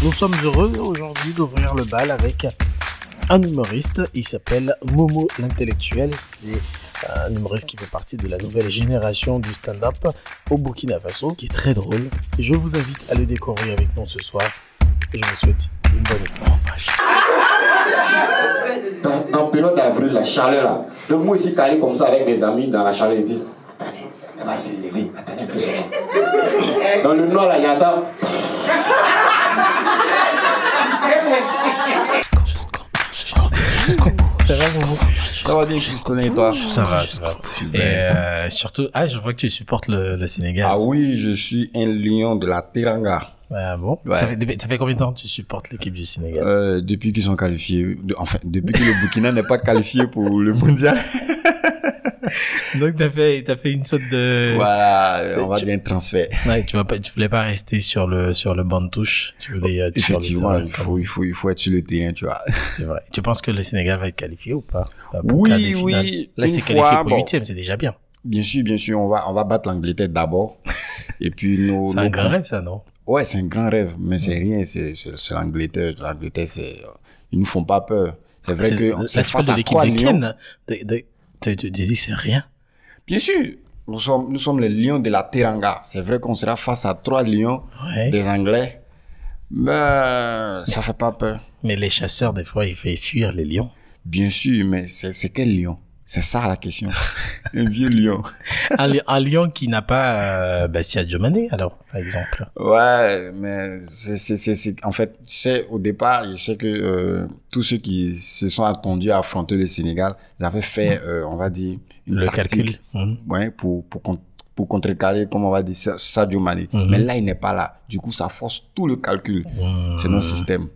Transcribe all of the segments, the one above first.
Nous sommes heureux aujourd'hui d'ouvrir le bal avec un humoriste. Il s'appelle Momo l'intellectuel. C'est euh, un humoriste qui fait partie de la nouvelle génération du stand-up au Burkina Faso, qui est très drôle. Je vous invite à le découvrir avec nous ce soir. Je vous souhaite une bonne écoute. Dans le d'avril, la chaleur là. calé comme ça avec mes amis dans la chaleur et attendez, ça va s'élever, attendez un peu. Dans le nord il y a ça va, ça bien, je connais, toi. Ça va, Et euh, surtout, ah, je vois que tu supportes le, Sénégal. Ah oui, je suis un lion de la Teranga. Ah bon ça, fait, combien de temps que tu supportes l'équipe du Sénégal euh, Depuis qu'ils sont qualifiés. enfin, depuis que le Burkina n'est pas qualifié pour le mondial. Donc, tu fait, as fait une sorte de... Voilà, on va dire un transfert. tu ne voulais pas rester sur le, sur le banc de touche. Tu voulais euh, Effectivement, il faut, il faut, il faut être sur le terrain, tu vois. C'est vrai. Tu penses que le Sénégal va être qualifié ou pas? oui, oui. Là, c'est qualifié pour huitième, c'est déjà bien. Bien sûr, bien sûr, on va, on va battre l'Angleterre d'abord. Et puis, nos. c'est un grand rêve, ça, non? Ouais, c'est un grand rêve, mais c'est mm. rien, c'est, l'Angleterre. L'Angleterre, ils ils nous font pas peur. C'est vrai que c'est face à l'équipe de tu te dis c'est rien. Bien sûr. Nous sommes, nous sommes les lions de la Teranga. C'est vrai qu'on sera face à trois lions des Anglais. Mais ça fait pas peur. Mais les chasseurs, des fois, ils font fuir les lions. Bien sûr, mais c'est quel lion c'est ça la question. un vieux lion. un, lion qui n'a pas euh, Bastia alors, par exemple. Ouais, mais c'est, en fait, c'est au départ, je sais que euh, tous ceux qui se sont attendus à affronter le Sénégal, ils avaient fait, mmh. euh, on va dire, le calcul. Mmh. Ouais, pour, pour, pour contrecarrer, comme on va dire, ça du mhm. Mais là, il n'est pas là. Du coup, ça force tout le calcul. C'est notre système.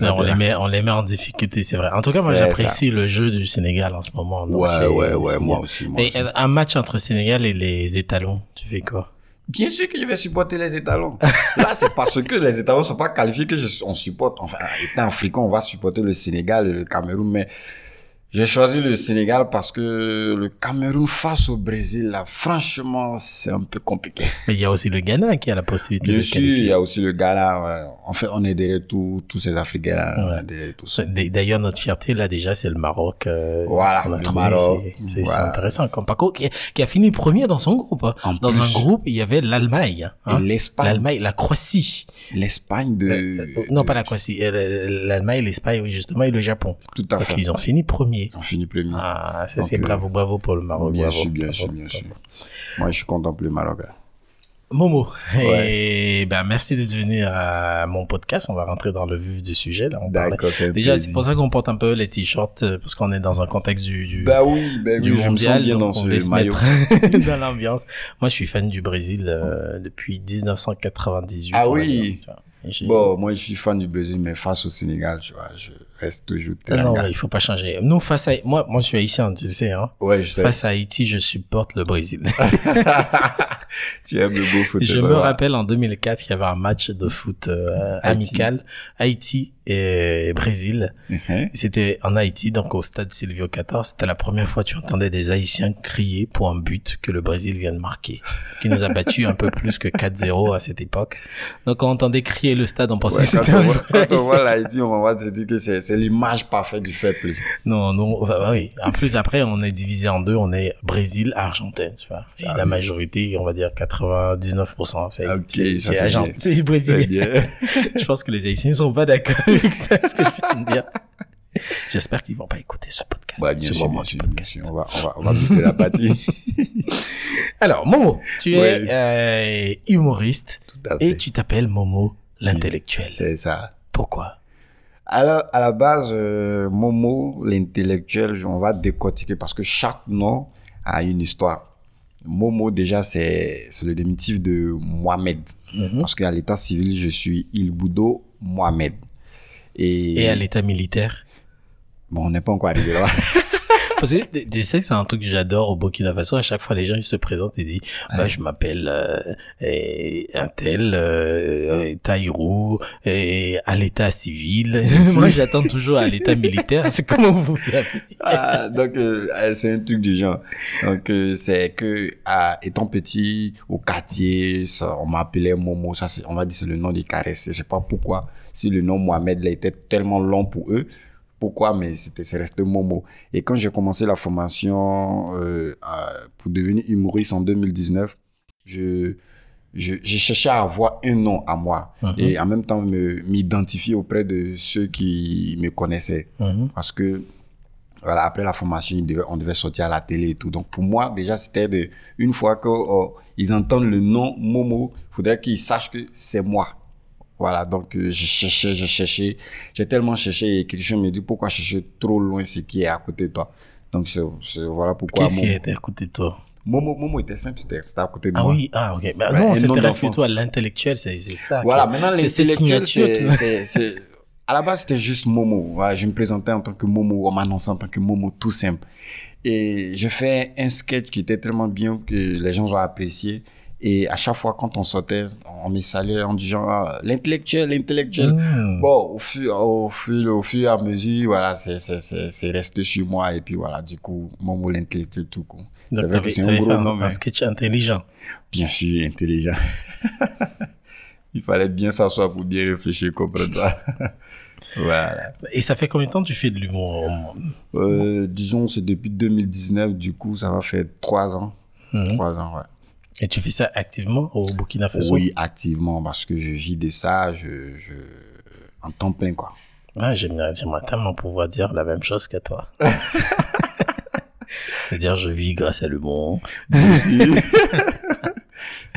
on, les met, on les met en difficulté, c'est vrai. En tout cas, moi, j'apprécie le jeu du Sénégal en ce moment. ouais, ouais, ouais, moi aussi. Euh, un match entre Sénégal et les étalons, tu fais quoi Bien sûr que je vais supporter les étalons. Là, c'est parce que les étalons sont pas qualifiés que je, on supporte. Enfin, étant africain, on va supporter le Sénégal et le Cameroun, mais j'ai choisi le Sénégal parce que le Cameroun face au Brésil, là, franchement, c'est un peu compliqué. Mais il y a aussi le Ghana qui a la possibilité Bien de sûr, il y a aussi le Ghana. En fait, on est derrière tous ces Africains-là. D'ailleurs, notre fierté, là, déjà, c'est le Maroc. Euh, voilà, Maroc. C'est intéressant. Comme Paco, qui a, fini premier dans son groupe. Hein. dans un groupe, il y avait l'Allemagne. Hein. L'Espagne. L'Allemagne, la Croatie. L'Espagne de... Euh, euh, non, pas la Croatie. L'Allemagne, l'Espagne, oui, justement, et le Japon. Tout à fait. Donc, ils ont fini premier premier. finit premier. Ah, ça c'est euh, bravo, bravo pour le Maroc. Bien sûr, bien sûr, bien Moi, je suis content pour le Maroc. Momo, et ben merci d'être venu à mon podcast. On va rentrer dans le vif du sujet. Là, Déjà, c'est pour ça qu'on porte un peu les t-shirts euh, parce qu'on est dans un contexte du, du, bah oui, bah mondial, bien donc dans on va se mettre dans l'ambiance. Moi, je suis fan du Brésil euh, depuis 1998. Ah oui. bon, moi, je suis fan du Brésil, mais face au Sénégal, tu vois, je reste toujours ah Non, non, il faut pas changer. Nous, face à, moi, moi, je suis haïtien, tu sais, hein. Ouais, je sais. Face à Haïti, je supporte le Brésil. tu aimes le beau foot. Je me rappelle en 2004, il y avait un match de foot euh, amical. Haïti et Brésil. Mhm. C'était en Haïti, donc au stade Silvio 14. C'était la première fois que tu entendais des Haïtiens crier pour un but que le Brésil vient de marquer, qui nous a battu un peu plus que 4-0 à cette époque. Donc on entendait crier le stade, on pensait que c'était un Quand on on se dit que c'est c'est l'image parfaite du fait plus. Non, non, bah, bah, oui. En plus, après, on est divisé en deux. On est Brésil, Argentine, tu vois. Et ah la majorité, on va dire 99%, c'est ah, okay, c'est Argentine. C'est Brésilien. je pense que les Haïtiens sont pas d'accord avec ça, ce que je viens de dire. J'espère qu'ils vont pas écouter ce podcast. bien ce sûr, moment bien sûr, podcast. On va, on va, on va buter la partie. Alors, Momo, tu es euh, humoriste et tu t'appelles Momo l'intellectuel. C'est ça. Pourquoi alors, à la base, euh, Momo, l'intellectuel, on va décortiquer parce que chaque nom a une histoire. Momo, déjà, c'est le diminutif de Mohamed. Mhm. Parce qu'à l'état civil, je suis Ilboudo Mohamed. Et, Et à l'état militaire Bon, on n'est pas encore arrivé là. Parce que tu, sais que c'est un truc que j'adore au Burkina Faso. À chaque fois, les gens ils se présentent et disent bah, Je m'appelle euh, un tel, euh, Taïrou, et à l'état civil. Moi, j'attends toujours à l'état militaire. C'est comment vous vous ah, Donc, euh, euh, c'est un truc du genre. Donc, euh, c'est que, étant petit, au quartier, on m'appelait Momo. Ça, on m'a dit c'est le nom des caresses. Je sais pas pourquoi. Si le nom Mohamed là, était tellement long pour eux pourquoi, mais c'est resté Momo. Et quand j'ai commencé la formation euh, pour devenir humoriste en 2019, je, j'ai cherché à avoir un nom à moi uh-huh. et en même temps m'identifier auprès de ceux qui me connaissaient. Uh-huh. Parce que voilà, après la formation, on devait sortir à la télé et tout. Donc pour moi, déjà, c'était de, une fois qu'ils oh, entendent le nom Momo, il faudrait qu'ils sachent que c'est moi. Voilà, donc euh, j'ai cherché, j'ai cherché, j'ai tellement cherché et Christian me dit pourquoi chercher trop loin ce qui est à côté de toi. Donc voilà pourquoi. Qu'est-ce qui était à côté de toi Momo, Momo était simple, c'était à côté de ah moi. Ah oui, ah ok. Mais bah, non, on s'intéresse plutôt à l'intellectuel, c'est ça. Voilà, maintenant l'intellectuel, c'est. À la base, c'était juste Momo. je me présentais en tant que Momo, en m'annonçant en tant que Momo, tout simple. Et je fais un sketch qui était tellement bien que les gens ont apprécié. Et à chaque fois, quand on sortait, on me saluait en disant ah, l'intellectuel, l'intellectuel. Hmm. Bon, au fur, au, au fur et à mesure, voilà, c'est resté sur moi. Et puis voilà, du coup, mon mot l'intellectuel tout court. C'est que un gros nom. que tu es intelligent. Bien sûr, intelligent. Il fallait bien s'asseoir pour bien réfléchir, comprendre ça. voilà. Et ça fait combien de temps que tu fais de l'humour euh, Disons, c'est depuis 2019, du coup, ça va faire trois ans. Hmm. Trois ans, ouais. Et tu fais ça activement au Burkina Faso Oui, activement, parce que je vis de ça je, je... en temps plein, quoi. ma ah, j'aimerais tellement pouvoir dire la même chose qu'à toi. C'est-à-dire, je vis grâce à le bon. non,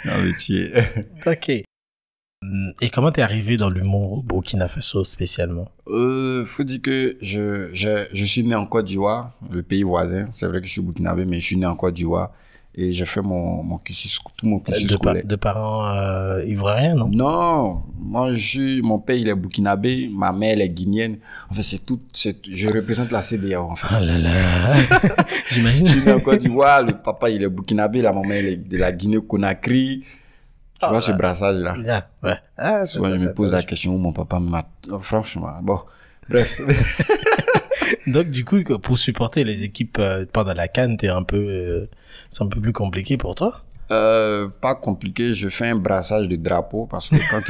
mais tu es. Ok. Et comment t'es arrivé dans l'humour au Burkina Faso spécialement euh, Faut dire que je, je, je suis né en Côte d'Ivoire, le pays voisin. C'est vrai que je suis burkinabé, mais je suis né en Côte d'Ivoire. Et j'ai fait mon, mon cursus, tout mon cursus de, scolaire. de parents euh, ivoiriens, non Non, moi, je, mon père, il est boukinabé, ma mère, elle est guinéenne. En fait, c'est tout, je représente la CDAO, en Oh là là J'imagine. Je suis en Côte d'Ivoire, le papa, il est boukinabé, la maman, elle est de la Guinée-Conakry. Tu ah vois, ce brassage-là. Yeah, ouais. Ah, Souvent, je me pose la question où mon papa m'a... franchement, bon... Bref. Donc du coup, pour supporter les équipes euh, pendant la canne, un peu, euh, c'est un peu plus compliqué pour toi. Euh, pas compliqué, je fais un brassage de drapeau parce que quand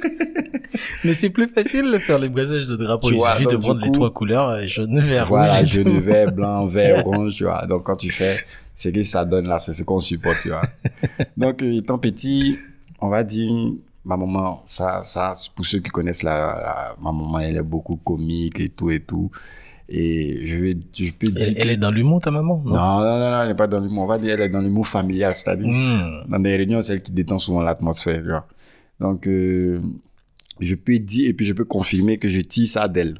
Mais c'est plus facile de faire les brassages de drapeau. Tu Il suffit de prendre les trois couleurs, jaune, vert, voilà, rouge. Voilà, jaune, vert, blanc, vert, orange, tu vois. Donc quand tu fais, c'est que ça donne là, c'est ce qu'on supporte, tu vois. Donc étant petit, on va dire, ma maman, ça, ça, pour ceux qui connaissent la ma maman, elle est beaucoup comique et tout et tout. Et je peux dire. Elle, est dans l'humour, ta maman, non? Non, non, elle n'est pas dans l'humour. On va dire, elle est dans l'humour familial, c'est-à-dire, hmm. dans des réunions, c'est elle qui détend souvent l'atmosphère, Donc, euh, je peux dire, et puis je peux confirmer que je tire ça d'elle.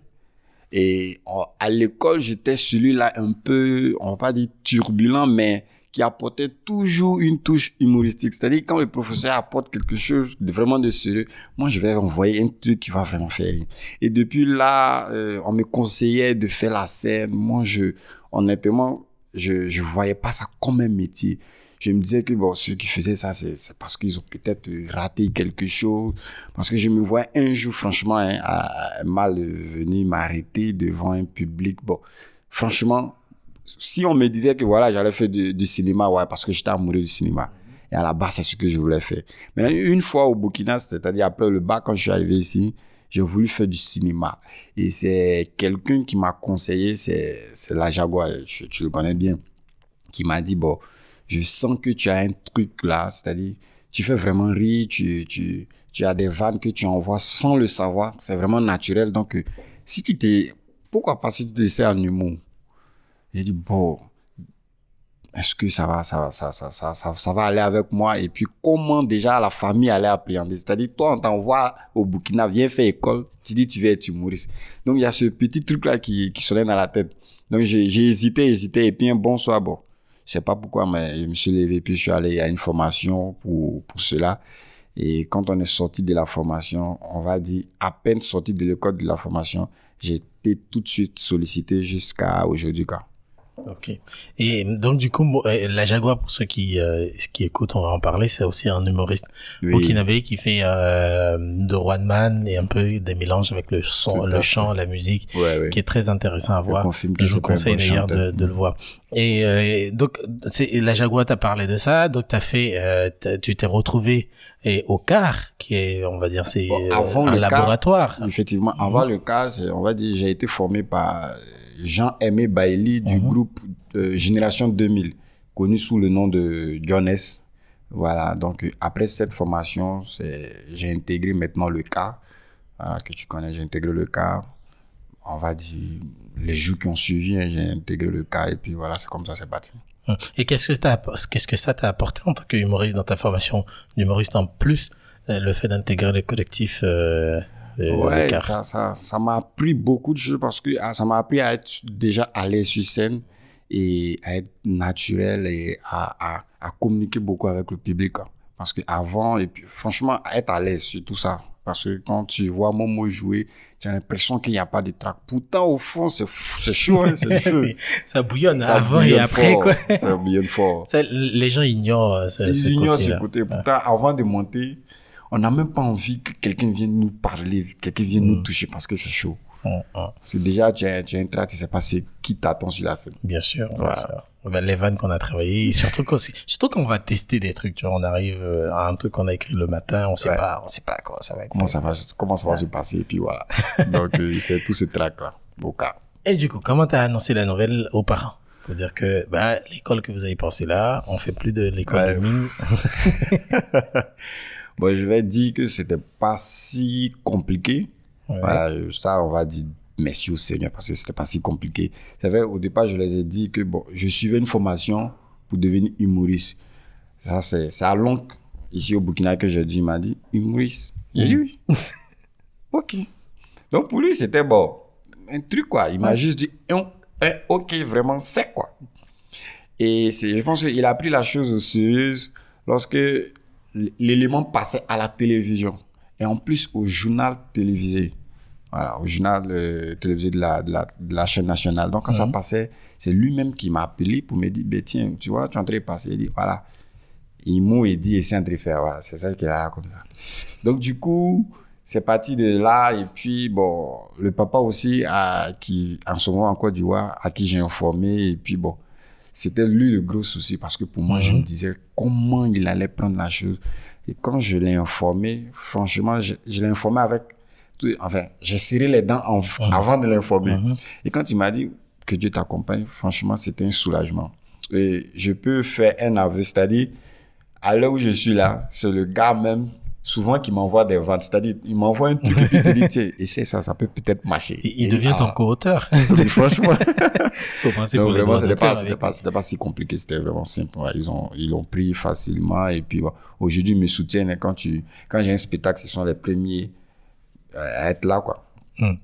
Et à l'école, j'étais celui-là un peu, on va pas dire turbulent, mais qui apportait toujours une touche humoristique. C'est-à-dire, quand le professeur apporte quelque chose de vraiment de sérieux, moi, je vais envoyer un truc qui va vraiment faire rire. Et depuis là, euh, on me conseillait de faire la scène. Moi, je, honnêtement, je, je voyais pas ça comme un métier je me disais que bon, ceux qui faisaient ça, c'est parce qu'ils ont peut-être raté quelque chose. Parce que je me vois un jour, franchement, hein, à mal euh, venir m'arrêter devant un public. Bon, franchement, si on me disait que voilà, j'allais faire du, cinéma, ouais, parce que j'étais amoureux du cinéma. Et à la base, c'est ce que je voulais faire. Mais une fois au Burkina, c'est-à-dire après le bac, quand je suis arrivé ici, j'ai voulu faire du cinéma. Et c'est quelqu'un qui m'a conseillé, c'est la Jaguar, tu, le connais bien, qui m'a dit, bon, je sens que tu as un truc là, c'est-à-dire, tu fais vraiment rire, tu, as des vannes que tu envoies sans le savoir, c'est vraiment naturel. Donc, euh, si tu t'es... Pourquoi pas si tu t'essaies en humour j'ai dit, bon, est-ce que ça va, ça va, ça, ça, ça, va aller avec moi Et puis, comment déjà la famille allait appréhender C'est-à-dire, toi, on t'envoie au Burkina, viens faire école, tu dis, tu veux tu humoriste. Donc, il y a ce petit truc-là qui, se sonnait dans la tête. Donc, j'ai hésité, hésité, et puis un bon soir, bon, je sais pas pourquoi, mais je me suis levé, puis je suis allé à une formation pour, pour cela. Et quand on est sorti de la formation, on va dire, à peine sorti de l'école de la formation, j'ai été tout de suite sollicité jusqu'à aujourd'hui, quand. Ok. Et donc du coup, euh, la Jaguar, pour ceux qui, euh, qui écoutent, on va en parler, c'est aussi un humoriste oui. qui fait euh, de One Man et un peu des mélanges avec le son, le chant, la musique, qui est très intéressant à voir. Je vous conseille d'ailleurs de, de, le voir. Et euh, donc, la Jaguar, t'a parlé de ça, donc t'as fait, tu t'es retrouvé et au car, qui est, on va dire, c'est un laboratoire. effectivement, avant mhm. le car, on va dire, j'ai été formé par Jean-Aimé Bailly du mhm. groupe euh, Génération 2000, connu sous le nom de Jones. Voilà, donc euh, après cette formation, j'ai intégré maintenant le cas, que tu connais, j'ai intégré le cas, on va dire, les jours qui ont suivi, hein, j'ai intégré le cas et puis voilà, c'est comme ça, c'est parti. Et qu'est-ce que, qu'est-ce que ça t'a apporté en tant qu'humoriste dans ta formation d'humoriste en plus, euh, le fait d'intégrer les collectifs Ouais, ça, ça, m'a appris beaucoup de choses parce que ah, ça m'a appris à être déjà à l'aise sur scène et à être naturel et à, à, à communiquer beaucoup avec le public. parce Parce qu'avant, et puis franchement, être à l'aise sur tout ça. Parce que quand tu vois Momo jouer, tu as l'impression qu'il n'y a pas de trac. Pourtant, au fond, c'est chaud, hein, ça bouillonne avant et après, Ça bouillonne fort. les gens ignorent euh, ce, Ils ignorent ce côté. Pourtant, avant de monter, on n'a même pas envie que quelqu'un vienne nous parler, quelqu'un vienne nous mm. toucher parce que c'est chaud. Mm, mm. C'est déjà, tu as, tu as qui tu sais pas qui t'attend sur la scène. Bien sûr. Bien sûr. Ben, les vannes qu'on a travaillées, surtout qu'on surtout qu'on va tester des trucs, tu vois, on arrive euh, à un truc qu'on a écrit le matin, on sait pas, on sait pas comment ça va être. Comment ça va, comment se passer, et puis voilà. Donc, euh, c'est tout ce trac-là, cas. Et du coup, comment t'as annoncé la nouvelle aux parents? Pour dire que, ben, l'école que vous avez pensée là, on fait plus de l'école de mine. Bon, je vais dire que c'était pas si compliqué. Voilà, euh, ça, on va dire merci au Seigneur parce que c'était pas si compliqué. C'est vrai, au départ, je les ai dit que bon, je suivais une formation pour devenir humoriste. Ça, c'est, à l'oncle ici au Burkina, que j'ai dit, il m'a dit humoriste. Mm. oui oui. ok. Donc pour lui, c'était bon, un truc quoi. Il m'a juste dit ok vraiment c'est quoi. Et je pense qu'il a pris la chose au sérieux lorsque l'élément passait à la télévision et en plus au journal télévisé. Voilà, au journal euh, télévisé de la, de, chaîne nationale. Donc, quand ça mhm. passait, c'est lui-même qui m'a appelé pour me dire ben, Tiens, tu vois, tu es en passer. Il dit Voilà. Il m'a dit Et c'est faire. Voilà, c'est ça qu'il a là comme ça. Donc, du coup, c'est parti de là. Et puis, bon, le papa aussi, qui en ce moment encore du à qui j'ai informé. Et puis, bon, c'était lui le gros souci parce que pour moi, je me mhm. disais comment il allait prendre la chose. Et quand je l'ai informé, franchement, je, l'ai informé avec. enfin, j'ai serré les dents mhm. avant de l'informer. Mhm. Et quand il m'a dit que Dieu t'accompagne, franchement, c'était un soulagement. Et je peux faire un aveu, c'est-à-dire, à, l'heure où je suis là, c'est le gars même souvent qu'il m'envoie des ventes. C'est-à-dire, il m'envoie un truc et puis il dit, et essaie ça, ça peut peut-être marcher. Il, il devient ton ah. co-auteur. franchement. Faut penser Donc, pour vraiment, c'était pas, c'était pas, si compliqué, c'était vraiment simple. ils ont, ils l'ont pris facilement et puis, aujourd'hui, ils me soutiennent. quand tu, quand j'ai un spectacle, ce sont les premiers euh, à être là, quoi. Hmm.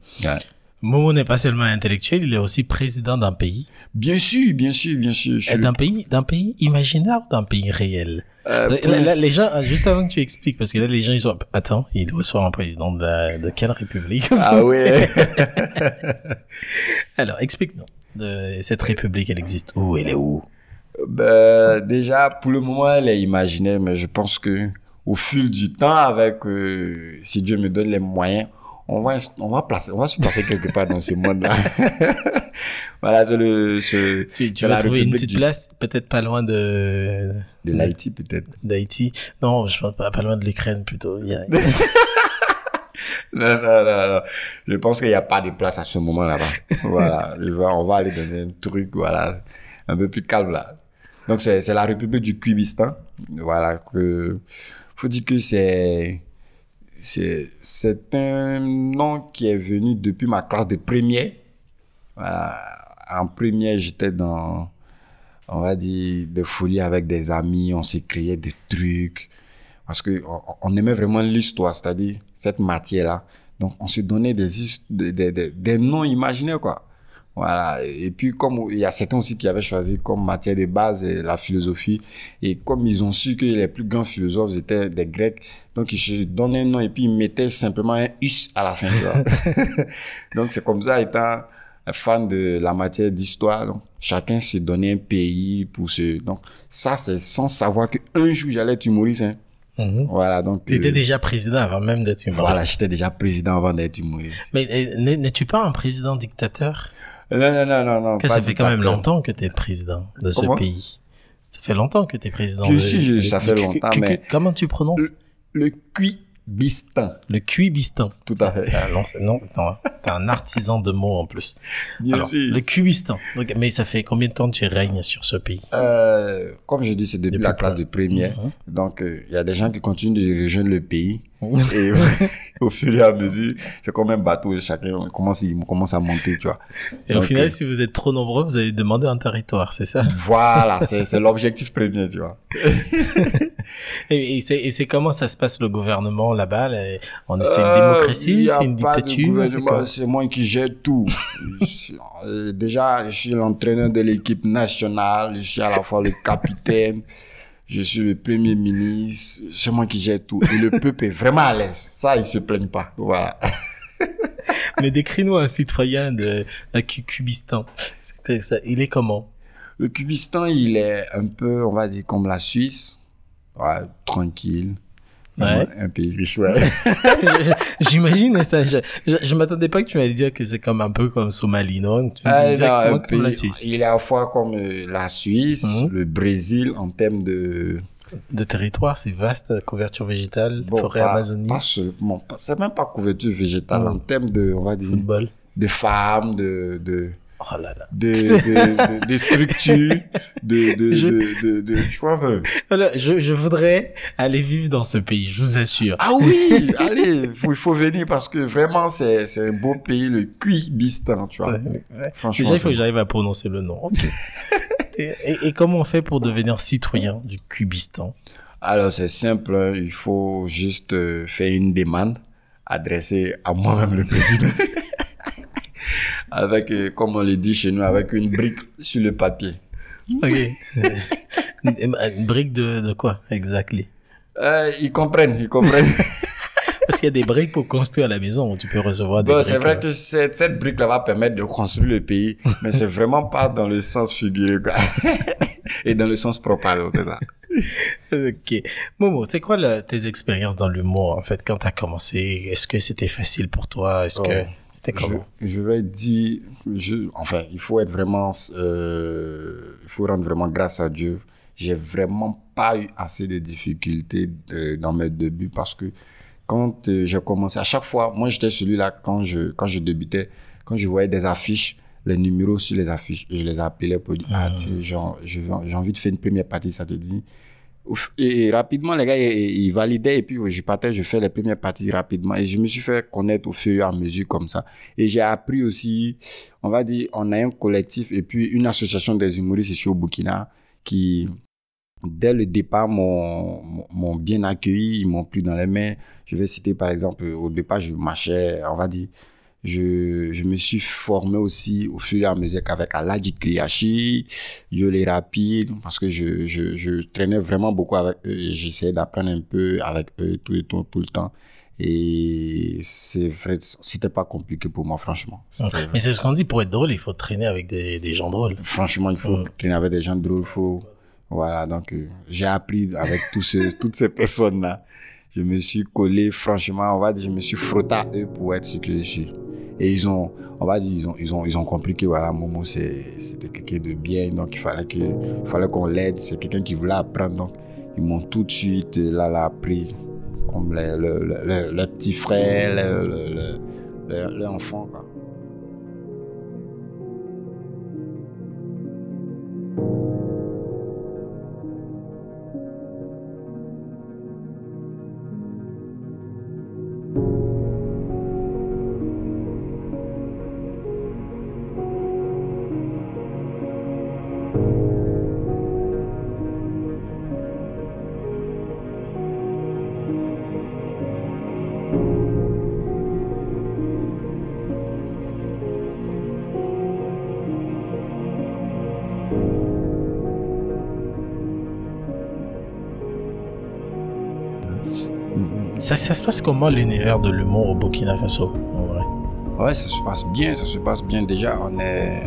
Momo n'est pas seulement intellectuel, il est aussi président d'un pays. Bien sûr, bien sûr, bien sûr. d'un pays, d'un pays imaginaire, d'un pays réel. Euh, euh, les gens, euh, juste avant que tu expliques, parce que là, les gens, ils sont, attends, il doit être un président de, quelle république? Ah oui. Alors, explique-nous. Cette république, elle existe où? Elle est où? Bah, déjà, pour le moment, elle est imaginaire, mais je pense que au fil du temps, avec, si Dieu me donne les moyens, on va, on va placer, on va se placer quelque part dans ce monde-là. voilà, je le, ce, tu, tu vas trouver une petite place, peut-être pas loin de. De l'Haïti, peut-être. D'Haïti. Non, je pense pas, pas loin de l'Ukraine, plutôt. non, non, non, Je pense qu'il n'y a pas de place à ce moment là-bas. voilà. On va aller dans un truc, voilà, un peu plus calme là. Donc, c'est la République du Cubistan. Voilà, que. Faut dire que c'est c'est un nom qui est venu depuis ma classe de premier, En premier j'étais dans, on va dire, de folie avec des amis, on s'écriait des trucs. Parce qu'on on aimait vraiment l'histoire, c'est-à-dire cette matière-là. Donc, on se donnait des, des, des, des noms imaginaires, quoi. Voilà. Et puis, comme il y a certains aussi qui avaient choisi comme matière de base euh, la philosophie, et comme ils ont su que les plus grands philosophes étaient des Grecs, donc ils se donnaient un nom et puis ils mettaient simplement un us à la fin. donc, c'est comme ça, étant fan de la matière d'histoire, chacun se donnait un pays pour se. Donc, ça, c'est sans savoir qu'un jour j'allais être humoriste. Hein. Mhm. Voilà, donc. T'étais euh, déjà président avant même d'être humoriste. Voilà, j'étais déjà président avant d'être humoriste. Mais euh, n'es-tu pas un président dictateur non, non, non, non, ça fait quand même longtemps que tu es président de ce pays. Ça fait longtemps que tu es président. ça fait longtemps, mais... Comment tu prononces Le, Cui Le cuibistan. Tout à fait. t'es un artisan de mots en plus. Alors, Le cuibistan. mais ça fait combien de temps que tu règnes sur ce pays euh, Comme je dis, c'est depuis, la classe de première. Mhm. Donc, euh, il y a des gens qui continuent de diriger le pays et au fur et à mesure, c'est comme un bateau, chacun commence, commence à monter, tu vois. Et au final, euh, si vous êtes trop nombreux, vous allez demander un territoire, c'est ça Voilà, c'est l'objectif premier, tu vois. et, et c'est comment ça se passe le gouvernement là-bas On C'est une euh, démocratie C'est une dictature C'est moi qui gère tout. Euh, déjà, je suis l'entraîneur de l'équipe nationale, je suis à la fois le capitaine je suis le premier ministre, c'est moi qui gère tout. Et le peuple est vraiment à l'aise. Ça, ils se plaignent pas. Voilà. Mais décris-nous un citoyen de, la Cubistan. Il est comment Le Cubistan, il est un peu, on va dire, comme la Suisse. tranquille. Ah ouais. Un pays riche, ouais. J'imagine ça. Je, je, m'attendais pas que tu m'allais dire que c'est comme un peu comme Somalie, non? Tu ah, non un comme la Suisse. Il est à la fois comme euh, la Suisse, mhm. le Brésil en termes de de territoire, c'est vaste, couverture végétale, forêt amazonienne c'est même pas couverture végétale en termes de, on va dire, de femmes, de, de Oh des, structures, de, de, je... de, Alors, je, je, voudrais aller vivre dans ce pays, je vous assure. Ah oui, allez, il faut, venir parce que vraiment, c'est, c'est un beau pays, le Cubistan, tu vois. Déjà, il faut que j'arrive à prononcer le nom. et, comment on fait pour devenir citoyen du Cubistan Alors, c'est simple, hein. il faut juste euh, faire une demande adressée à moi-même le président avec, euh, comme on le dit chez nous, avec une brique sur le papier. Ok. une euh, brique de, de quoi, exactement euh, Ils comprennent, ils comprennent. Parce qu'il y a des briques pour construire la maison, où tu peux recevoir des bon, C'est vrai que cette, cette brique-là va permettre de construire le pays, mais c'est vraiment pas dans le sens figuré, quoi. Et dans le sens propre, c'est ça. ok. Momo, c'est quoi tes expériences dans l'humour, en fait, quand tu as commencé Est-ce que c'était facile pour toi Est-ce oh. que je, vais dire, je, enfin, il faut être vraiment, euh, il faut rendre vraiment grâce à Dieu. J'ai vraiment pas eu assez de difficultés euh, dans mes débuts parce que quand euh, j'ai commencé, à chaque fois, moi j'étais celui-là quand je, quand je débutais, quand je voyais des affiches, les numéros sur les affiches, je les appelais pour dire, ah, hmm. tiens, j'ai envie de faire une première partie, ça te dit et rapidement, les gars, ils, validaient et puis je partais, je fais les premières parties rapidement. Et je me suis fait connaître au fur et à mesure comme ça. Et j'ai appris aussi, on va dire, on a un collectif et puis une association des humoristes ici au Burkina qui, dès le départ, m'ont bien accueilli, ils m'ont pris dans les mains. Je vais citer par exemple, au départ, je marchais, on va dire, je, je, me suis formé aussi au fur et à mesure qu'avec Aladji Kriachi, je les rapide, parce que je, je, je, traînais vraiment beaucoup avec eux et j'essayais d'apprendre un peu avec eux tout tout, tout le temps. Et c'est vrai, c'était pas compliqué pour moi, franchement. Mais c'est ce qu'on dit, pour être drôle, il faut traîner avec des, des gens drôles. Franchement, il faut traîner avec des gens drôles, faut... Voilà, donc euh, j'ai appris avec toutes ces personnes-là je me suis collé, franchement, on va dire, je me suis frotté à eux pour être ce que je suis. Et ils ont, on va dire, ils ont, ils ont, compris que voilà, Momo, c'était quelqu'un de bien, donc il fallait qu'on fallait qu'on l'aide, c'est quelqu'un qui voulait apprendre. Donc, ils m'ont tout de suite, euh, là, là, comme les, le, frères, le, enfants. petit frère, l'enfant, quoi. Ça, se passe comment l'univers de l'humour au Burkina Faso en vrai Ouais, ça se passe bien, ça se passe bien. Déjà, on est,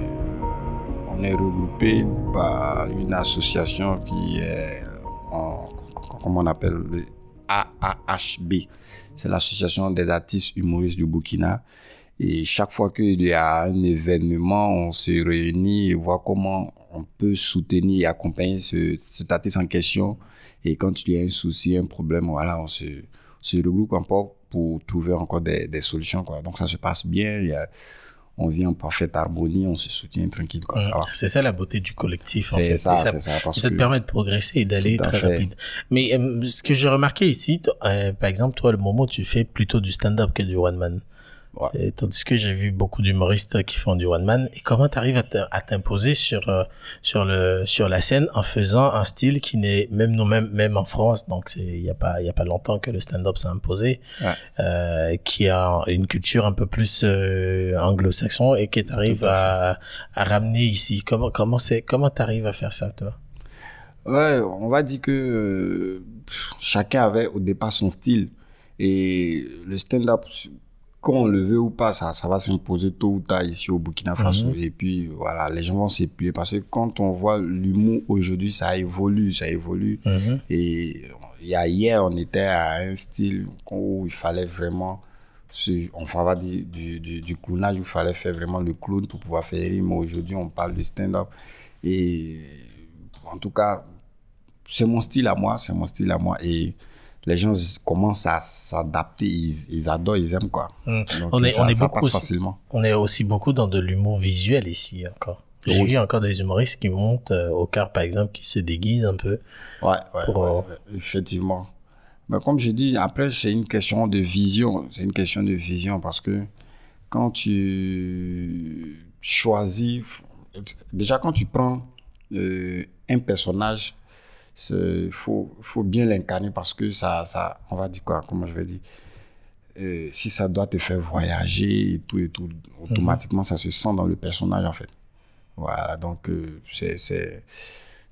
on est regroupé par une association qui est, comment on appelle, le AAHB. C'est l'association des artistes humoristes du Burkina. Et chaque fois qu'il y a un événement, on se réunit et voit comment on peut soutenir et accompagner ce, cet artiste en question. Et quand il y a un souci, un problème, voilà, on se, groupe un peu pour trouver encore des, des solutions. Quoi. Donc ça se passe bien, il on vit en parfaite harmonie, on se soutient tranquille. Quoi, c'est ça la beauté du collectif. En fait. ça, c'est ça, ça, ça, te permet de progresser et d'aller très vite. rapide. Mais euh, ce que j'ai remarqué ici, euh, par exemple, toi, le moment où tu fais plutôt du stand-up que du one-man tandis que j'ai vu beaucoup d'humoristes qui font du one man. Et comment t'arrives à t'imposer sur euh, sur le sur la scène en faisant un style qui n'est même nous mêmes même en France. Donc c'est il n'y a pas il a pas longtemps que le stand-up s'est imposé, euh, qui a une culture un peu plus euh, anglo-saxon et qui t'arrives à, à, ramener ici. Comment comment c'est comment t'arrives à faire ça toi? Ouais, on va dire que chacun avait au départ son style. Et le stand-up, qu'on le veut ou pas, ça, va s'imposer tôt ou tard ici au Burkina Faso. Mhm. Et puis, voilà, les gens vont s'épuiser parce que quand on voit l'humour aujourd'hui, ça évolue, ça évolue. Mhm. y Et hier, on était à un style où il fallait vraiment on va dire du, du, du clownage, il fallait faire vraiment le clown pour pouvoir faire rire, mais aujourd'hui on parle de stand-up. Et en tout cas, c'est mon style à moi, c'est mon style à moi. Et les gens commencent à s'adapter, ils, adorent, ils aiment quoi. Mm. on est, beaucoup facilement. On est aussi beaucoup dans de l'humour visuel ici encore. J'ai vu encore des humoristes qui montent euh, au car par exemple, qui se déguisent un peu. Ouais, euh, effectivement. Mais comme je dis, après, c'est une question de vision. C'est une question de vision parce que quand tu choisis, déjà quand tu prends euh, un personnage, il faut, faut, bien l'incarner parce que ça, ça, on va dire quoi, comment je vais dire, euh, si ça doit te faire voyager et tout et tout, automatiquement mhm. ça se sent dans le personnage en fait. Voilà, donc euh, c'est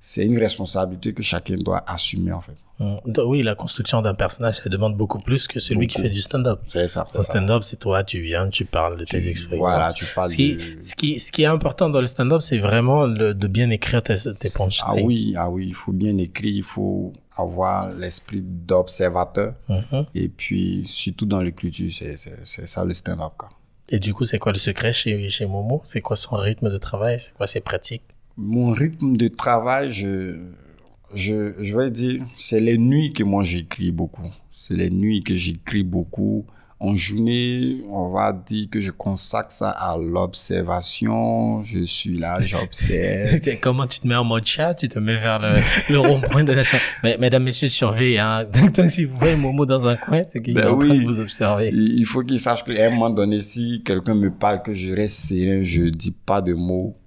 c'est une responsabilité que chacun doit assumer en fait. Oui, la construction d'un personnage, ça demande beaucoup plus que celui qui fait du stand-up. C'est ça. Le stand-up, c'est toi, tu viens, tu parles de tes expériences. Voilà, tu parles. Ce qui, ce, qui, ce qui est important dans le stand-up, c'est vraiment de bien écrire tes, tes Ah oui, ah oui, il faut bien écrire, il faut avoir l'esprit d'observateur. Mhm. Et puis, surtout dans l'écriture, c'est ça le stand-up. Et du coup, c'est quoi le secret chez, chez Momo C'est quoi son rythme de travail C'est quoi ses pratiques Mon rythme de travail, je je, vais dire, c'est les nuits que moi j'écris beaucoup. C'est les nuits que j'écris beaucoup. En journée, on va dire que je consacre ça à l'observation. Je suis là, j'observe. Comment tu te mets en mode chat Tu te mets vers le, rond-point de la chambre. Mais, mesdames, messieurs, surveillez. Hein. Donc, si vous voyez Momo dans un coin, c'est qu'il est ben en train de vous observer. Il faut qu'il sache qu'à un moment donné, si quelqu'un me parle, que je reste serein, je dis pas de mots.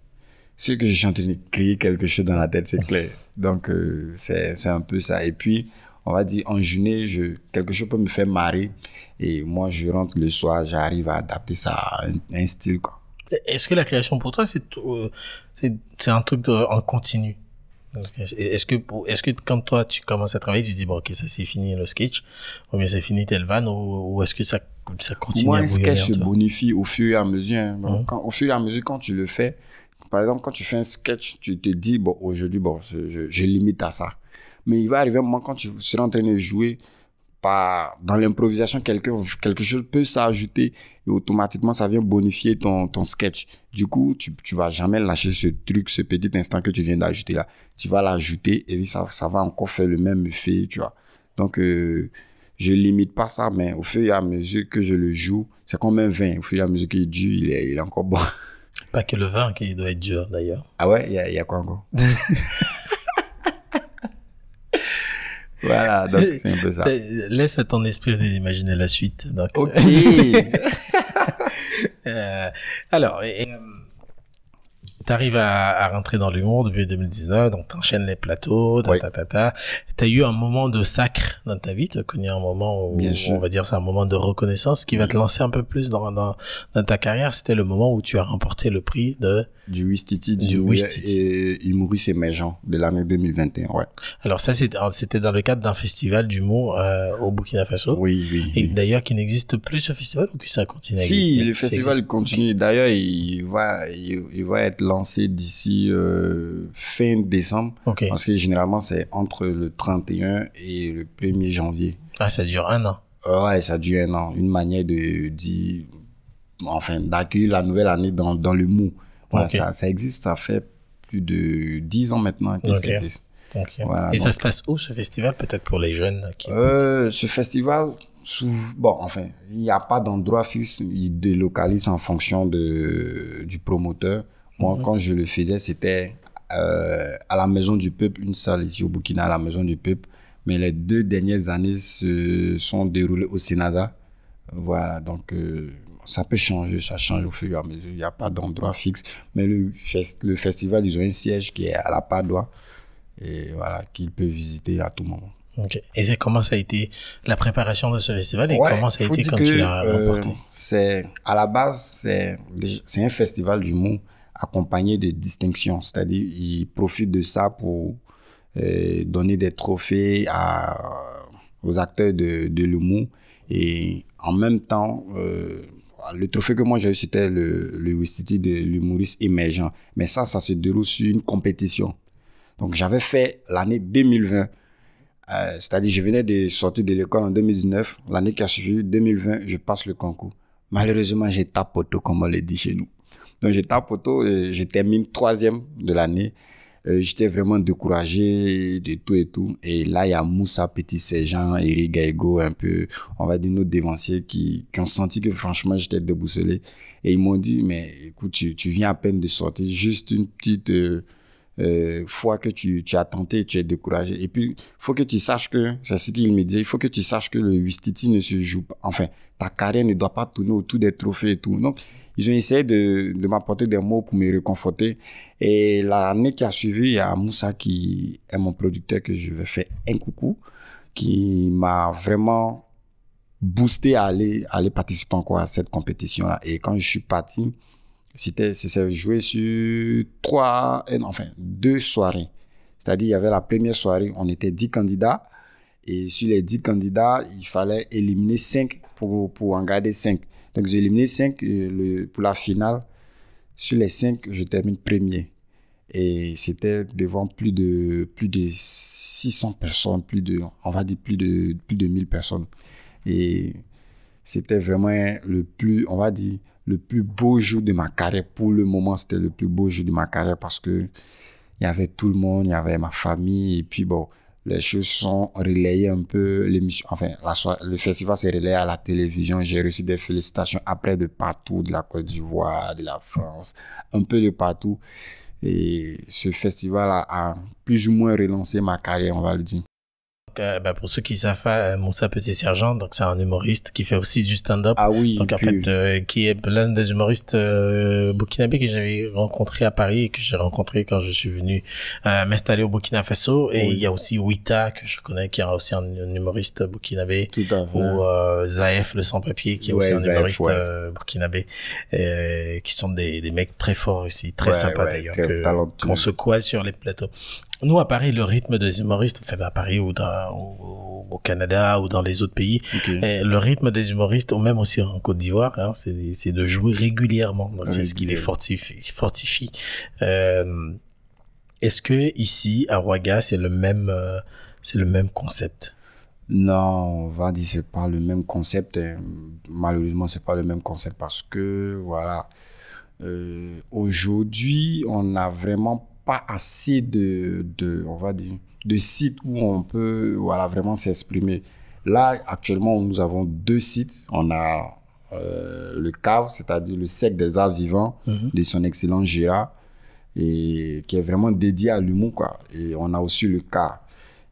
Ce que je suis en train quelque chose dans la tête, c'est clair. Donc, euh, c'est un peu ça. Et puis, on va dire, en journée, je, quelque chose peut me faire marrer. Et moi, je rentre le soir, j'arrive à adapter ça à un, style. Est-ce que la création pour toi, c'est euh, c'est un truc en continu est-ce que, est-ce que quand toi tu commences à travailler, tu dis bon ok ça c'est fini le sketch, ou bien c'est fini tel van, ou, est-ce que ça, ça continue Moi, à sketch se bonifie au fur et à mesure. Hein. Hein? au fur et à mesure quand tu le fais, par exemple, quand tu fais un sketch, tu te dis, bon, aujourd'hui, bon, je, limite à ça. Mais il va arriver un moment quand tu seras en train de jouer, par, dans l'improvisation, quelque, quelque chose peut s'ajouter et automatiquement, ça vient bonifier ton, sketch. Du coup, tu ne vas jamais lâcher ce truc, ce petit instant que tu viens d'ajouter là. Tu vas l'ajouter et ça, ça va encore faire le même effet, tu vois. Donc, je euh, je limite pas ça, mais au fur et à mesure que je le joue, c'est quand même vin. Au fur et à mesure qu'il dure, il est, il est encore bon. Pas que le vin qui doit être dur d'ailleurs. Ah ouais, il y a, y Congo. voilà, donc c'est un peu ça. Euh, laisse à ton esprit d'imaginer la suite. Ok. Euh, alors. et... Euh, t'arrives à, rentrer dans l'humour depuis 2019, donc t'enchaînes les plateaux, ta, T'as eu un moment de sacre dans ta vie, t'as connu un moment où, on va dire, c'est un moment de reconnaissance qui va te lancer un peu plus dans, dans ta carrière. C'était le moment où tu as remporté le prix de du Wistiti du, du Il et ses méchants de l'année 2021, ouais. Alors ça, c'était dans le cadre d'un festival d'humour euh, au Burkina Faso. Oui, oui. Et d'ailleurs, qui n'existe plus ce festival ou que ça continue à exister Si, le festival continue. D'ailleurs, il va, il, va être lancé d'ici euh, fin décembre. Parce que généralement, c'est entre le 31 et le 1er janvier. Ah, ça dure un an Ouais, ça dure un an. Une manière de enfin, d'accueillir la nouvelle année dans, dans le mou ça, ça, existe, ça fait plus de 10 ans maintenant Et ça se passe où ce festival, peut-être pour les jeunes qui euh, Ce festival, bon, enfin, il n'y a pas d'endroit fixe, il délocalise en fonction de, du promoteur. Moi, mhm. quand je le faisais, c'était euh, à la Maison du Peuple, une salle ici au Burkina, à la Maison du Peuple. Mais les deux dernières années se sont déroulées au Sénaza Voilà, donc euh, ça peut changer, ça change au fur et à mesure. Il n'y a pas d'endroit fixe. Mais le, le festival, ils ont un siège qui est à la Padoie et voilà, qu'ils peuvent visiter à tout moment. Et comment ça a été la préparation de ce festival et comment ça a été quand tu l'as remporté euh, C'est à la base c'est c'est un festival d'humour accompagné de distinctions, c'est-à-dire ils profitent de ça pour euh, donner des trophées à, aux acteurs de, de l'humour et en même temps euh, le trophée que moi j'ai eu, c'était le, le Wistiti de l'humoriste émergent. Mais ça, ça se déroule sur une compétition. Donc j'avais fait l'année 2020. Euh, c'est-à-dire, je venais de sortir de l'école en 2019. L'année qui a suivi, 2020, je passe le concours. Malheureusement, j'ai tapoteau, comme on le dit chez nous. Donc, j'ai tapoteau, je termine troisième de l'année. Euh, j'étais vraiment découragé de tout et tout. Et là, il y a Moussa Petit Séjean, Eric Gaigo, un peu, on va dire, nos dévanciers qui, qui ont senti que franchement, j'étais déboussolé. Et ils m'ont dit, mais écoute, tu, tu, viens à peine de sortir, juste une petite euh, euh, fois que tu, tu, as tenté, tu es découragé. Et puis, il faut que tu saches que, c'est ce qu'il me disait, il faut que tu saches que le Wistiti ne se joue pas. Enfin, ta carrière ne doit pas tourner autour des trophées et tout. Donc, ils ont essayé de, m'apporter des mots pour me réconforter. Et l'année qui a suivi, il y a Moussa qui est mon producteur que je vais faire un coucou, qui m'a vraiment boosté à aller, participer encore à cette compétition-là. Et quand je suis parti, c'était joué sur trois, enfin deux soirées. C'est-à-dire, il y avait la première soirée, on était dix candidats. Et sur les dix candidats, il fallait éliminer cinq pour, pour en garder cinq. Donc j'ai éliminé 5 euh, pour la finale. Sur les 5, je termine premier. Et c'était devant plus de, plus de 600 personnes, plus de, on va dire plus de, plus de 1000 personnes. Et c'était vraiment le plus, on va dire, le plus beau jour de ma carrière. Pour le moment, c'était le plus beau jour de ma carrière parce que y avait tout le monde, il y avait ma famille. Et puis bon, les choses sont relayées un peu. L'émission, enfin, le festival s'est relayé à la télévision. J'ai reçu des félicitations après de partout, de la Côte d'Ivoire, de la France, un peu de partout. Et ce festival a plus ou moins relancé ma carrière, on va le dire. Euh, ben, pour ceux qui savent pas, euh, Moussa Petit Sergent, donc c'est un humoriste qui fait aussi du stand-up. Ah oui. Donc en fait, euh, qui est l'un des humoristes euh, que j'avais rencontré à Paris et que j'ai rencontré quand je suis venu m'installer au Burkina Faso. Et il y a aussi Wita que je connais, qui est aussi un, humoriste burkinabé. Tout Ou Zaef le sans-papier, qui est aussi un humoriste ouais. burkinabé, qui sont des, des mecs très forts ici, très sympas d'ailleurs, qu'on se croise sur les plateaux nous, à Paris, le rythme des humoristes, fait à Paris ou au, Canada ou dans les autres pays, euh, le rythme des humoristes, ou même aussi en Côte d'Ivoire, hein, c'est de jouer régulièrement. C'est ce qui les fortifie. fortifie. Euh, est-ce que ici, à Ouaga, c'est le même, euh, c'est le même concept Non, on va dire c'est pas le même concept. Malheureusement, Malheureusement, c'est pas le même concept parce que voilà, aujourd'hui, on a vraiment pas assez de, de, on va dire, de sites où on peut voilà, vraiment s'exprimer. Là, actuellement, nous avons deux sites. On a euh, le CAV, c'est-à-dire le sec des Arts Vivants mhm. de son excellent Gérard, et qui est vraiment dédié à l'humour. Et on a aussi le CAR,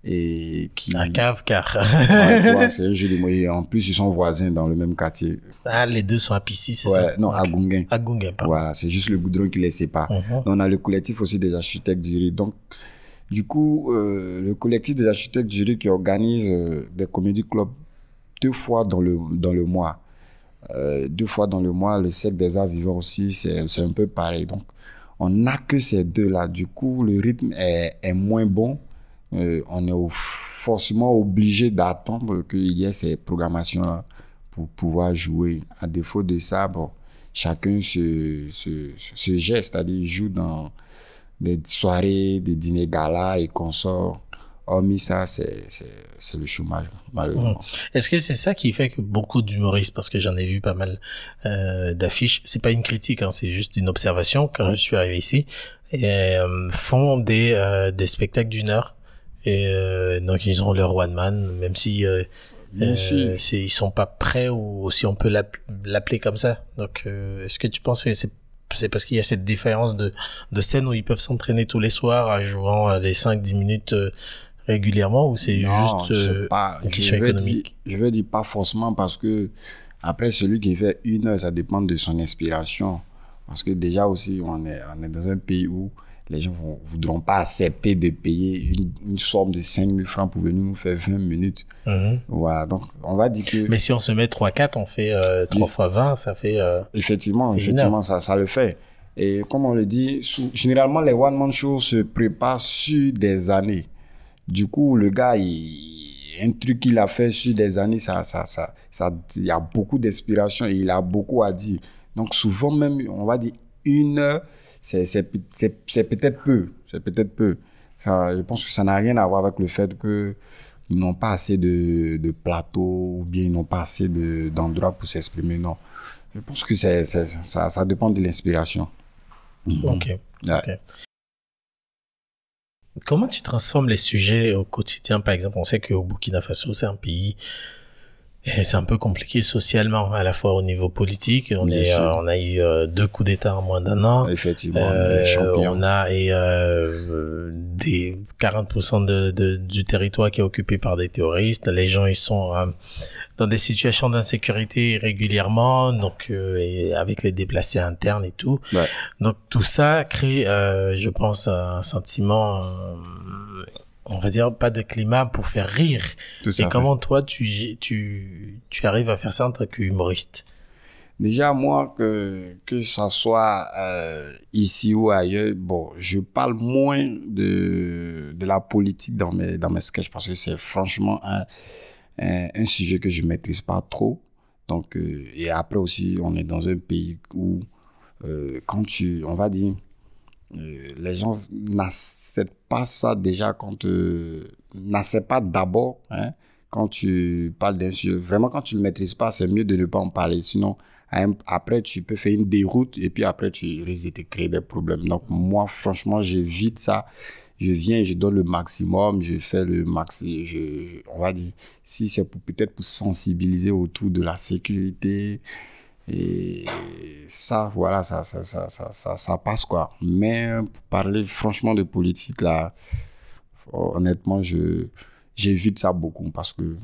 et qui... La cave, car. c'est un jeu moyens. En plus, ils sont voisins dans le même quartier. Ah, les deux sont à Pissi, c'est ça Non, à Gunguin. À Voilà, c'est juste le goudron qui les sépare. Mhm. On a le collectif aussi des architectes du riz. Donc, du coup, euh, le collectif des architectes du riz qui organise euh, des comédie club deux fois dans le, dans le mois. Euh, deux fois dans le mois, le cercle des arts vivants aussi, c'est un peu pareil. Donc, on n'a que ces deux-là. Du coup, le rythme est, est moins bon. Euh, on est forcément obligé d'attendre qu'il y ait ces programmations-là pour pouvoir jouer. À défaut de ça, chacun se, se, geste, c'est-à-dire joue dans des soirées, des dîners gala et consorts. Hormis ça, c'est le chômage, malheureusement. Est-ce que c'est ça qui fait que beaucoup d'humoristes, parce que j'en ai vu pas mal euh, d'affiches, c'est pas une critique, hein, c'est juste une observation quand je suis arrivé ici, et, euh, font euh, des spectacles d'une heure et euh, donc ils ont leur one man, même si euh, euh ils sont pas prêts ou, si on peut l'appeler comme ça. Donc euh, est-ce que tu penses que c'est parce qu'il y a cette différence de, de scène où ils peuvent s'entraîner tous les soirs en jouant les 5-10 minutes régulièrement ou c'est juste une je économique Je veux dire pas forcément parce que après celui qui fait une heure, ça dépend de son inspiration. Parce que déjà aussi, on est, on est dans un pays où les gens ne voudront pas accepter de payer une, somme de 5 000 francs pour venir nous faire 20 minutes. Mhm. Voilà, donc on va dire que... Mais si on se met 3-4, on fait 3 euh, fois 20, ça fait... Euh, effectivement, effectivement, ça, ça le fait. Et comme on le dit, généralement, les one-man shows se préparent sur des années. Du coup, le gars, un truc qu'il a fait sur des années, ça, ça, ça, ça, il y a beaucoup d'inspiration et il a beaucoup à dire. Donc souvent même, on va dire une heure c'est, c'est, c'est, c'est peut-être peu. C'est peut-être peu. Ça, je pense que ça n'a rien à voir avec le fait que ils n'ont pas assez de, de plateaux ou bien ils n'ont pas assez de, d'endroits pour s'exprimer. Non. Je pense que c'est, ça, ça, dépend de l'inspiration. ok. Mhm. Comment tu transformes les sujets au quotidien Par exemple, on sait qu'au Burkina Faso, c'est un pays c'est un peu compliqué socialement, à la fois au niveau politique. On, est, euh, on a eu euh, deux coups d'État en moins d'un an. Effectivement, on euh, a et, des 40% du territoire qui est occupé par des terroristes. Les gens, ils sont dans des situations d'insécurité régulièrement, donc et avec les déplacés internes et tout. Donc tout ça crée, je pense, un sentiment on va dire, pas de climat pour faire rire. Et comment toi, tu, tu, tu arrives à faire ça en tant qu'humoriste Déjà, moi, que, que ça soit euh, ici ou ailleurs, bon, je parle moins de, de la politique dans mes, dans mes sketchs parce que c'est franchement un, un, sujet que je ne maîtrise pas trop. Donc, euh, et après aussi, on est dans un pays où, euh, quand tu, on va dire, euh, les gens n'acceptent pas ça déjà quand tu euh, n'acceptent pas d'abord hein, quand tu parles d'un sujet. Vraiment, quand tu ne le maîtrises pas, c'est mieux de ne pas en parler. Sinon, après, tu peux faire une déroute et puis après, tu risques de créer des problèmes. Donc, moi, franchement, j'évite ça. Je viens, je donne le maximum, je fais le max on va dire, si c'est peut-être pour sensibiliser autour de la sécurité, et ça, voilà, ça, ça, ça, ça, ça, passe quoi. Mais pour parler franchement de politique, là, honnêtement, je, j'évite ça beaucoup parce que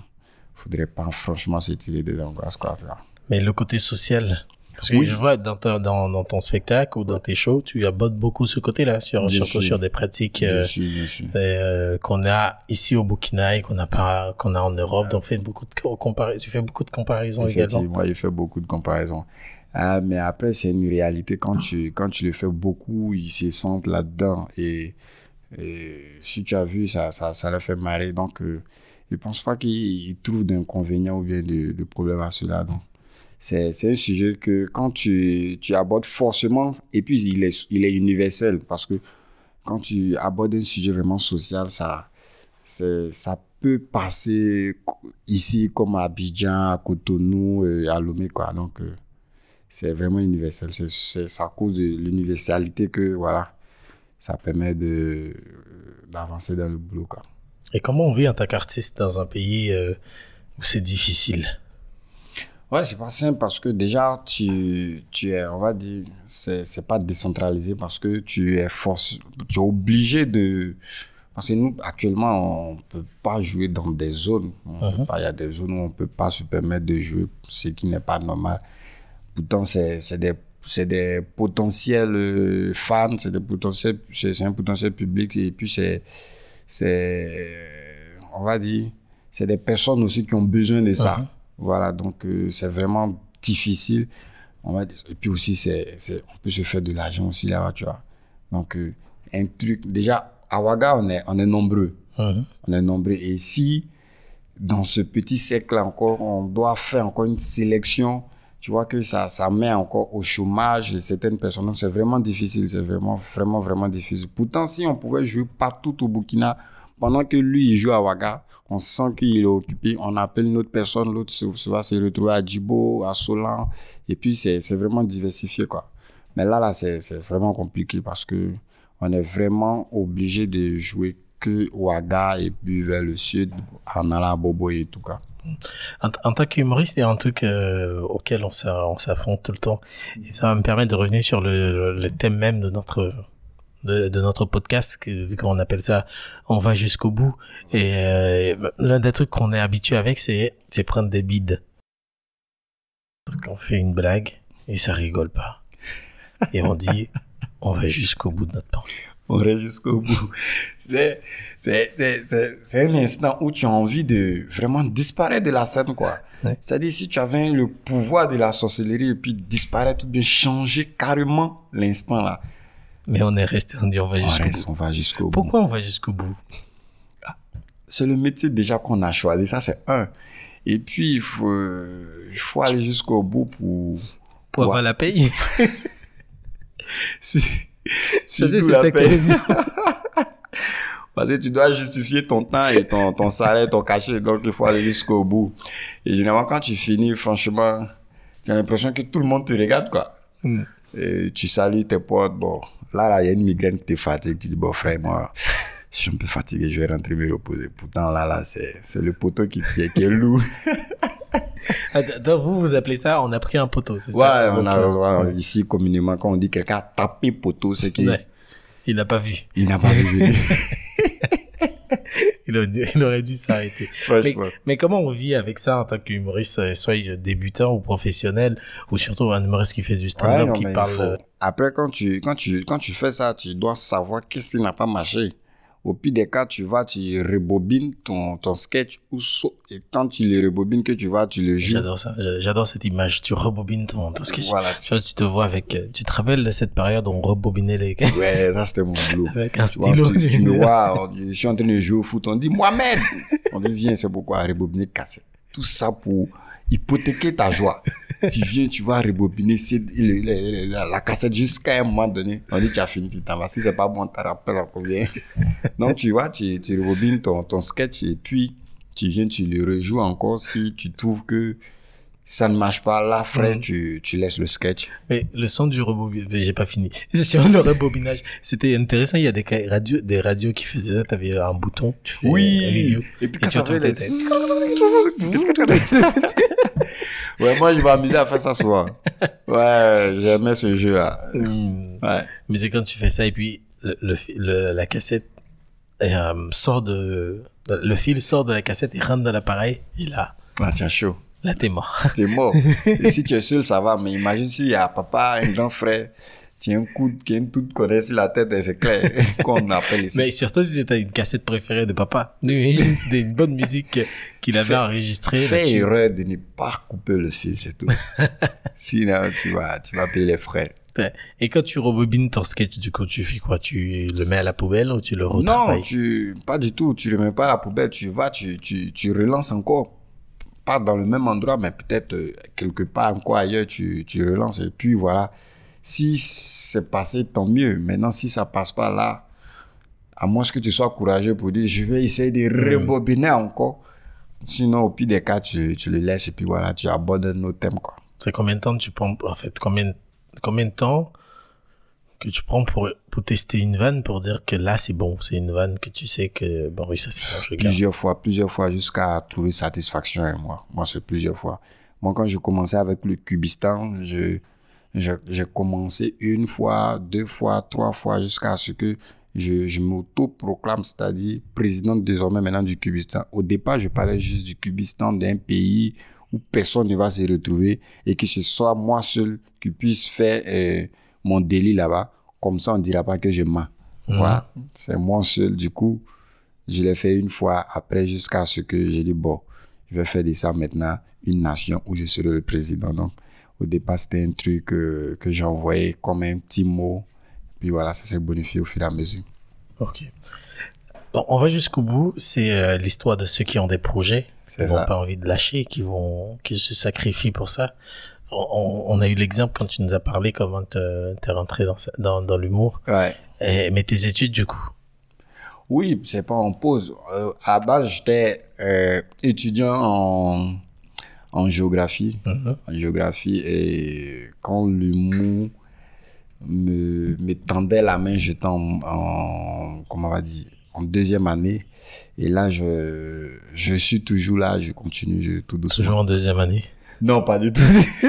faudrait pas franchement s'étirer tirer des angoisses quoi. Là. Mais le côté social, parce que oui. je vois dans, dans, ton spectacle ou dans tes shows, tu abordes beaucoup ce côté-là, sur, surtout sur des pratiques euh, euh, qu'on a ici au Burkina et qu'on a, pas, qu'on a en Europe. Ah. Donc, fait beaucoup de tu fais beaucoup de comparaisons également. Moi, je fais beaucoup de comparaisons. Ah, mais après, c'est une réalité. Quand tu, quand tu le fais beaucoup, ils se sentent là-dedans. Et, si tu as vu, ça, ça, leur fait marrer. Donc, euh, je ne pense pas qu'ils trouvent d'inconvénients ou bien de, problèmes à cela. Donc, c'est un sujet que quand tu, abordes forcément, et puis il est, universel, parce que quand tu abordes un sujet vraiment social, ça, ça peut passer ici comme à Abidjan, à Cotonou, euh, à Lomé. Quoi. Donc, euh, c'est vraiment universel. C'est à cause de l'universalité que voilà, ça permet euh, d'avancer dans le boulot. Et comment on vit en tant qu'artiste dans un pays où c'est difficile Ouais, c'est pas simple parce que déjà, tu, tu es, on va dire, c'est pas décentralisé parce que tu es force, tu es obligé de. Parce que nous, actuellement, on ne peut pas jouer dans des zones. Uh-huh. Il y a des zones où on ne peut pas se permettre de jouer, ce qui n'est pas normal. Pourtant, c'est des c'est des potentiels euh, fans, c'est des potentiels, c'est un potentiel public et puis c'est, c'est, on va dire, c'est des personnes aussi qui ont besoin de ça. Uh-huh. Voilà, donc euh, c'est vraiment difficile. On et puis aussi, on peut se faire de l'argent aussi là-bas, tu vois. Donc, euh, un truc. Déjà, à Ouaga, on est, on est nombreux. On est nombreux. Et si, dans ce petit cercle encore, on doit faire encore une sélection, tu vois que ça, ça met encore au chômage certaines personnes. Donc, c'est vraiment difficile. C'est vraiment, vraiment, vraiment difficile. Pourtant, si on pouvait jouer partout au Burkina, pendant que lui, il joue à Ouaga, on sent qu'il est occupé, on appelle une autre personne, l'autre se, va se retrouver à Djibo, à Solan, et puis c'est vraiment diversifié, quoi. Mais là, là, c'est vraiment compliqué parce que on est vraiment obligé de jouer que Ouaga et puis vers le sud, en allant à et tout, cas. En, tant qu'humoriste, il y a un truc auquel on s'affronte tout le temps. Et ça va me permettre de revenir sur le thème même de notre de, notre podcast, que, vu qu'on appelle ça On va jusqu'au bout. Et euh, l'un des trucs qu'on est habitué avec, c'est prendre des bides. Donc on fait une blague et ça rigole pas. Et on dit On va jusqu'au bout de notre pensée. On va jusqu'au bout. C'est l'instant où tu as envie de vraiment disparaître de la scène, quoi. C'est-à-dire, si tu avais le pouvoir de la sorcellerie et puis disparaître de changer carrément l'instant là, mais on est resté, on dit on va jusqu'au bout. Pourquoi on va jusqu'au bout ah, C'est le métier déjà qu'on a choisi, ça c'est un. Et puis, il faut, euh, il faut aller jusqu'au bout pour... Pour avoir la paye si, si la Parce que tu dois justifier ton temps et ton, ton salaire, ton cachet, donc il faut aller jusqu'au bout. Et généralement, quand tu finis, franchement, tu as l'impression que tout le monde te regarde, quoi. Mm. Et tu salues tes potes, bon, Là, là, il y a une migraine qui te fatigue. Tu dis, bon, frère, moi, je suis un peu fatigué, je vais rentrer me reposer. Pourtant, là, là, c'est le poteau qui, qui, est, lourd. vous, vous appelez ça, on a pris un poteau, c'est ouais, ça? On a, ici, communément, quand on dit quelqu'un a tapé poteau, c'est qu'il. n'a pas vu. Il n'a pas vu. il, aurait dû, s'arrêter. mais, comment on vit avec ça en tant qu'humoriste, euh, soit euh, débutant ou professionnel, ou surtout un humoriste qui fait du stand-up, qui parle... Euh, Après, quand tu, quand, tu, quand tu fais ça, tu dois savoir qu'est-ce qui n'a pas marché. Au pire des cas, tu vas, tu rebobines ton, ton sketch ou et quand tu le rebobines, que tu vas, tu le joues. J'adore ça, j'adore cette image. Tu rebobines ton, ton sketch. Voilà. Tu... te vois avec. Euh, tu te rappelles de cette période où on rebobinait les. Ouais, ça c'était mon boulot. Avec un stylo. Tu, me vois, je suis en train de jouer au foot. On dit « moi-même !» On dit viens, c'est pourquoi rebobiner cassette. Tout ça pour hypothéquer ta joie. tu viens, tu vas rebobiner la, cassette jusqu'à un moment donné. On dit, tu as fini, tu t'en vas. Si c'est pas bon, tu rappelles encore combien. Donc, tu vois, tu, rebobines ton sketch et puis tu viens, tu le rejoues encore si tu trouves que ça ne marche pas, là, frère, mm. tu, tu, laisses le sketch. Mais le son du rebobinage, j'ai pas fini. Sur le rebobinage, c'était intéressant. Il y a des radios, des radios qui faisaient ça. Tu avais un bouton, tu fais oui. Review, et puis quand tu retrouves les... ouais, moi, je m'amusais à faire ça souvent. Ouais, j'aimais ce jeu-là. Mmh. Ouais. Mais c'est quand tu fais ça et puis le, le, la cassette euh, sort de, le fil sort de la cassette et rentre dans l'appareil et là. Ah, tiens, chaud. Là, t'es mort. T'es mort. Et si tu es seul, ça va. Mais imagine s'il y a papa, un grand frère, tu as un coup qui a une toute connaissance la tête, et c'est clair. qu'on appelle ici. Mais surtout si c'était une cassette préférée de papa. C'était une bonne musique qu'il avait enregistrée. Fais erreur de ne pas couper le fil, c'est tout. Sinon, tu vas, tu vas payer les frais. Et quand tu rebobines ton sketch, du coup, tu fais quoi Tu le mets à la poubelle ou tu le retravailles Non, tu, pas du tout. Tu le mets pas à la poubelle. Tu vas, tu, tu, tu relances encore pas dans le même endroit, mais peut-être euh, quelque part encore ailleurs, tu, tu relances. Et puis voilà, si c'est passé, tant mieux. Maintenant, si ça passe pas là, à moins que tu sois courageux pour dire, je vais essayer de mm. rebobiner encore. Sinon, au pire des cas, tu, tu le laisses et puis voilà, tu abandonnes nos thèmes. Quoi. C'est combien de temps tu pompes, en fait, combien, combien de temps que tu prends pour, pour tester une vanne, pour dire que là, c'est bon, c'est une vanne que tu sais que, bon, oui, ça, c'est bon, je Plusieurs fois, plusieurs fois, jusqu'à trouver satisfaction, moi. Moi, c'est plusieurs fois. Moi, quand je commençais avec le Cubistan, je, j'ai commencé une fois, deux fois, trois fois, jusqu'à ce que je, je m'auto-proclame, c'est-à-dire président désormais maintenant du Cubistan. Au départ, je parlais juste du Cubistan, d'un pays où personne ne va se retrouver et que ce soit moi seul qui puisse faire... Euh, mon délit là-bas. Comme ça, on ne dira pas que je mens. Mmh. Voilà. C'est moi seul. Du coup, je l'ai fait une fois après jusqu'à ce que j'ai dit, bon, je vais faire de ça maintenant une nation où je serai le président. Donc, au départ, c'était un truc euh, que j'envoyais comme un petit mot. Puis voilà, ça s'est bonifié au fil et à mesure. Ok. Bon, on va jusqu'au bout. C'est euh, l'histoire de ceux qui ont des projets, qui n'ont pas envie de lâcher, qui vont, qui se sacrifient pour ça on, a eu l'exemple quand tu nous as parlé comment tu es rentré dans, dans, l'humour. mais tes études, du coup Oui, c'est pas en pause. Euh, à base, j'étais euh, étudiant en, géographie. Mm-hmm. En géographie, et quand l'humour me, me, tendait la main, j'étais en, en, comment on va dire, en deuxième année. Et là, je, je suis toujours là, je continue tout doucement. Toujours en deuxième année non, pas du tout.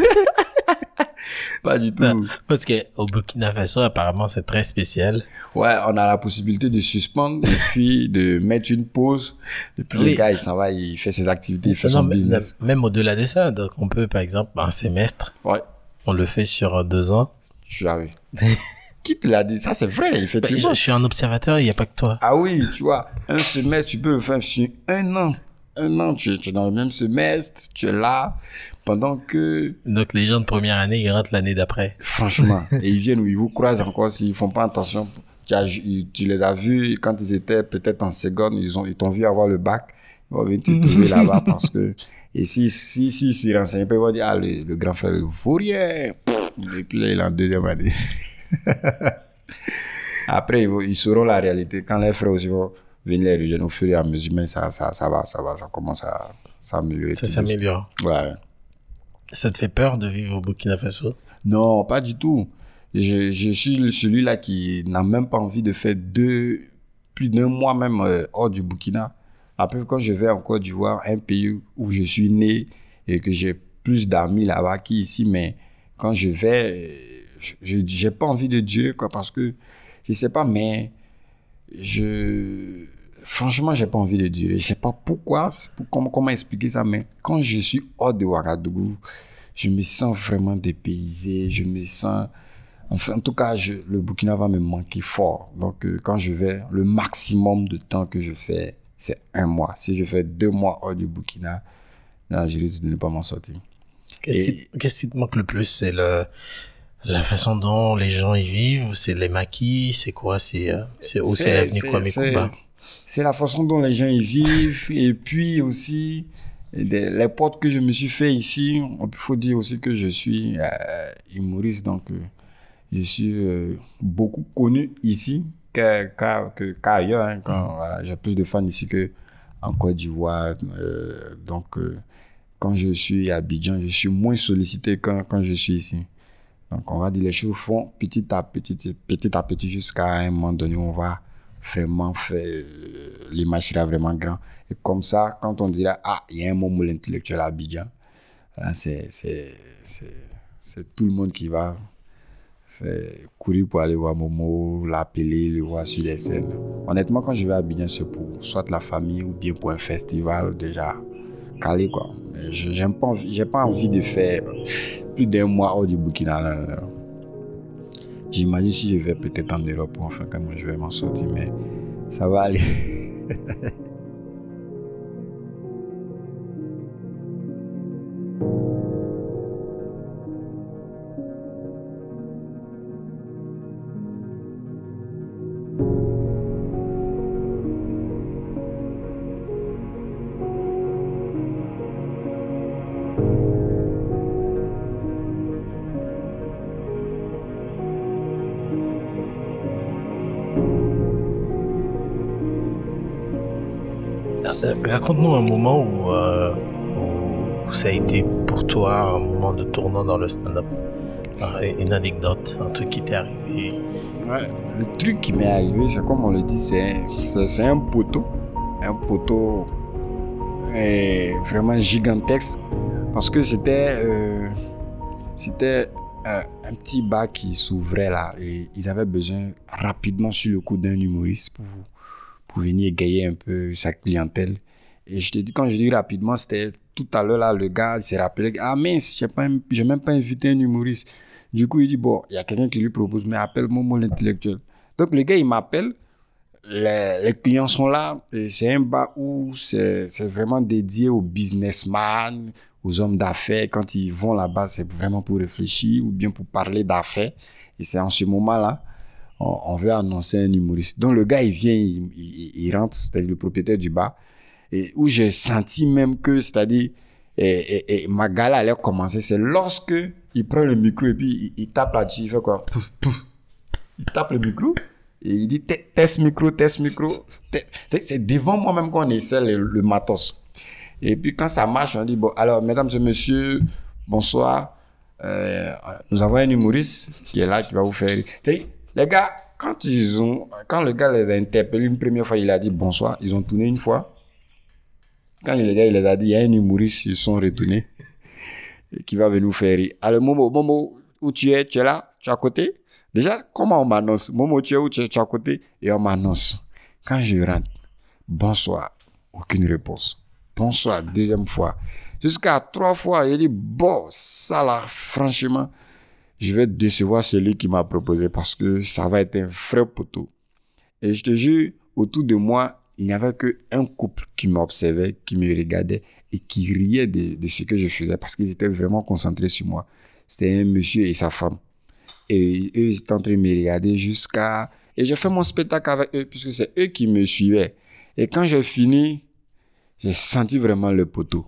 pas du tout. parce que au Burkina Faso, apparemment, c'est très spécial. Ouais, on a la possibilité de suspendre et puis de mettre une pause. Et puis le gars, il s'en va, il fait ses activités, il fait son business. Même au-delà de ça, donc on peut, par exemple, un semestre. Ouais. On le fait sur deux ans. vu. Qui te l'a dit Ça, c'est vrai, bah, effectivement. je, je, suis un observateur, il n'y a pas que toi. Ah oui, tu vois, un semestre, tu peux le faire sur un an un an, tu es, dans le même semestre, tu es là, pendant que... Donc les gens de première année, ils rentrent l'année d'après. Franchement, et ils viennent ou ils vous croisent encore s'ils font pas attention. Tu, les as vus quand ils étaient peut-être en seconde, ils ont t'ont vu avoir le bac, ils vont venir te trouver là-bas parce que... Et si, si, si, si, renseignent pas, ils vont dire, ah, le, grand frère, il faut rien. Et puis là, il est en deuxième année. Après, ils, ils sauront la réalité. Quand les frères aussi vont venir les rejoindre au fur à mesure, mais ça, ça, va, ça va, ça commence à s'améliorer. Ça s'améliore. Ouais. Ça te fait peur de vivre au Burkina Faso Non, pas du tout. Je, je suis celui-là qui n'a même pas envie de faire deux, plus d'un mois même euh, hors du Burkina. Après, quand je vais encore du voir un pays où je suis né et que j'ai plus d'amis là-bas qu'ici, mais quand je vais, je n'ai pas envie de Dieu, quoi, parce que je ne sais pas, mais je franchement, j'ai pas envie de dire. Je sais pas pourquoi, comment, expliquer ça, mais quand je suis hors de Ouagadougou, je me sens vraiment dépaysé. Je me sens. Enfin, en tout cas, je, le Burkina va me manquer fort. Donc, euh, quand je vais, le maximum de temps que je fais, c'est un mois. Si je fais deux mois hors du Burkina, là, je risque de ne pas m'en sortir. Qu'est-ce, qui, qu'est-ce qui te manque le plus C'est le, la façon dont les gens y vivent, c'est les maquis, c'est quoi, c'est euh, c'est c'est l'avenir quoi, C'est la façon dont les gens y vivent et puis aussi les portes que je me suis fait ici. Il faut dire aussi que je suis euh, humoriste, donc euh, je suis euh, beaucoup connu ici qu'ailleurs. Hein, mm. J'ai plus de fans ici que en Côte d'Ivoire, donc quand je suis à Abidjan, je suis moins sollicité quand, quand je suis ici. Donc on va dire les choses font petit à petit, petit à petit jusqu'à un moment donné on va vraiment faire, euh, l'image sera vraiment grand. Et comme ça, quand on dira, ah, il y a un moment l'intellectuel à Abidjan, hein, c'est, c'est tout le monde qui va courir pour aller voir Momo, l'appeler, le voir sur les scènes. Honnêtement, quand je vais à Abidjan, c'est pour soit la famille ou bien pour un festival déjà quoi. J'ai pas, pas envie de faire plus d'un mois hors du Burkina. J'imagine si je vais peut-être en Europe, enfin, même je vais m'en sortir, mais ça va aller. raconte-nous un moment euh, où, ça a été pour toi un moment de tournant dans le stand-up. Une anecdote, un truc qui t'est arrivé. le truc qui m'est arrivé, c'est comme on le dit, c'est un poteau. Un poteau euh, vraiment gigantesque. Parce que c'était euh, c'était un petit bar qui s'ouvrait là. Et ils avaient besoin rapidement sur le coup d'un humoriste pour, pour venir égayer un peu sa clientèle. Et je te dis, quand je dis rapidement, c'était tout à l'heure, là, le gars s'est rappelé, ah mince, je n'ai même pas invité un humoriste. Du coup, il dit, bon, il y a quelqu'un qui lui propose, mais appelle-moi mon intellectuel. Donc, le gars, il m'appelle. Les, clients sont là. C'est un bar où c'est vraiment dédié aux businessmen, aux hommes d'affaires. Quand ils vont là-bas, c'est vraiment pour réfléchir ou bien pour parler d'affaires. Et c'est en ce moment-là, on, veut annoncer un humoriste. Donc, le gars, il vient, il, il rentre, c'est-à-dire le propriétaire du bar où j'ai senti même que, c'est-à-dire, et, ma gala allait commencer. C'est lorsque il prend le micro et puis il, tape là-dessus, il fait quoi Il tape le micro et il dit test micro, test micro. C'est devant moi-même qu'on essaie le, matos. Et puis quand ça marche, on dit bon, alors mesdames et messieurs, bonsoir. Euh, nous avons un humoriste qui est là, qui va vous faire. Les gars, quand ils ont, quand le gars les a interpellés une première fois, il a dit bonsoir. Ils ont tourné une fois. Quand les gars, il les a dit, il y a un humoriste, ils sont retournés, qui va venir nous faire rire. Alors, Momo, Momo, où tu es Tu es là Tu es à côté Déjà, comment on m'annonce Momo, tu es où tu es, à côté Et on m'annonce. Quand je rentre, bonsoir, aucune réponse. Bonsoir, deuxième fois. Jusqu'à trois fois, il dit, bon, ça là, franchement, je vais décevoir celui qui m'a proposé parce que ça va être un vrai poteau. Et je te jure, autour de moi, il n'y avait qu'un couple qui m'observait, qui me regardait et qui riait de, ce que je faisais parce qu'ils étaient vraiment concentrés sur moi. C'était un monsieur et sa femme. Et eux, ils étaient en train de me regarder jusqu'à... Et j'ai fait mon spectacle avec eux puisque c'est eux qui me suivaient. Et quand j'ai fini, j'ai senti vraiment le poteau.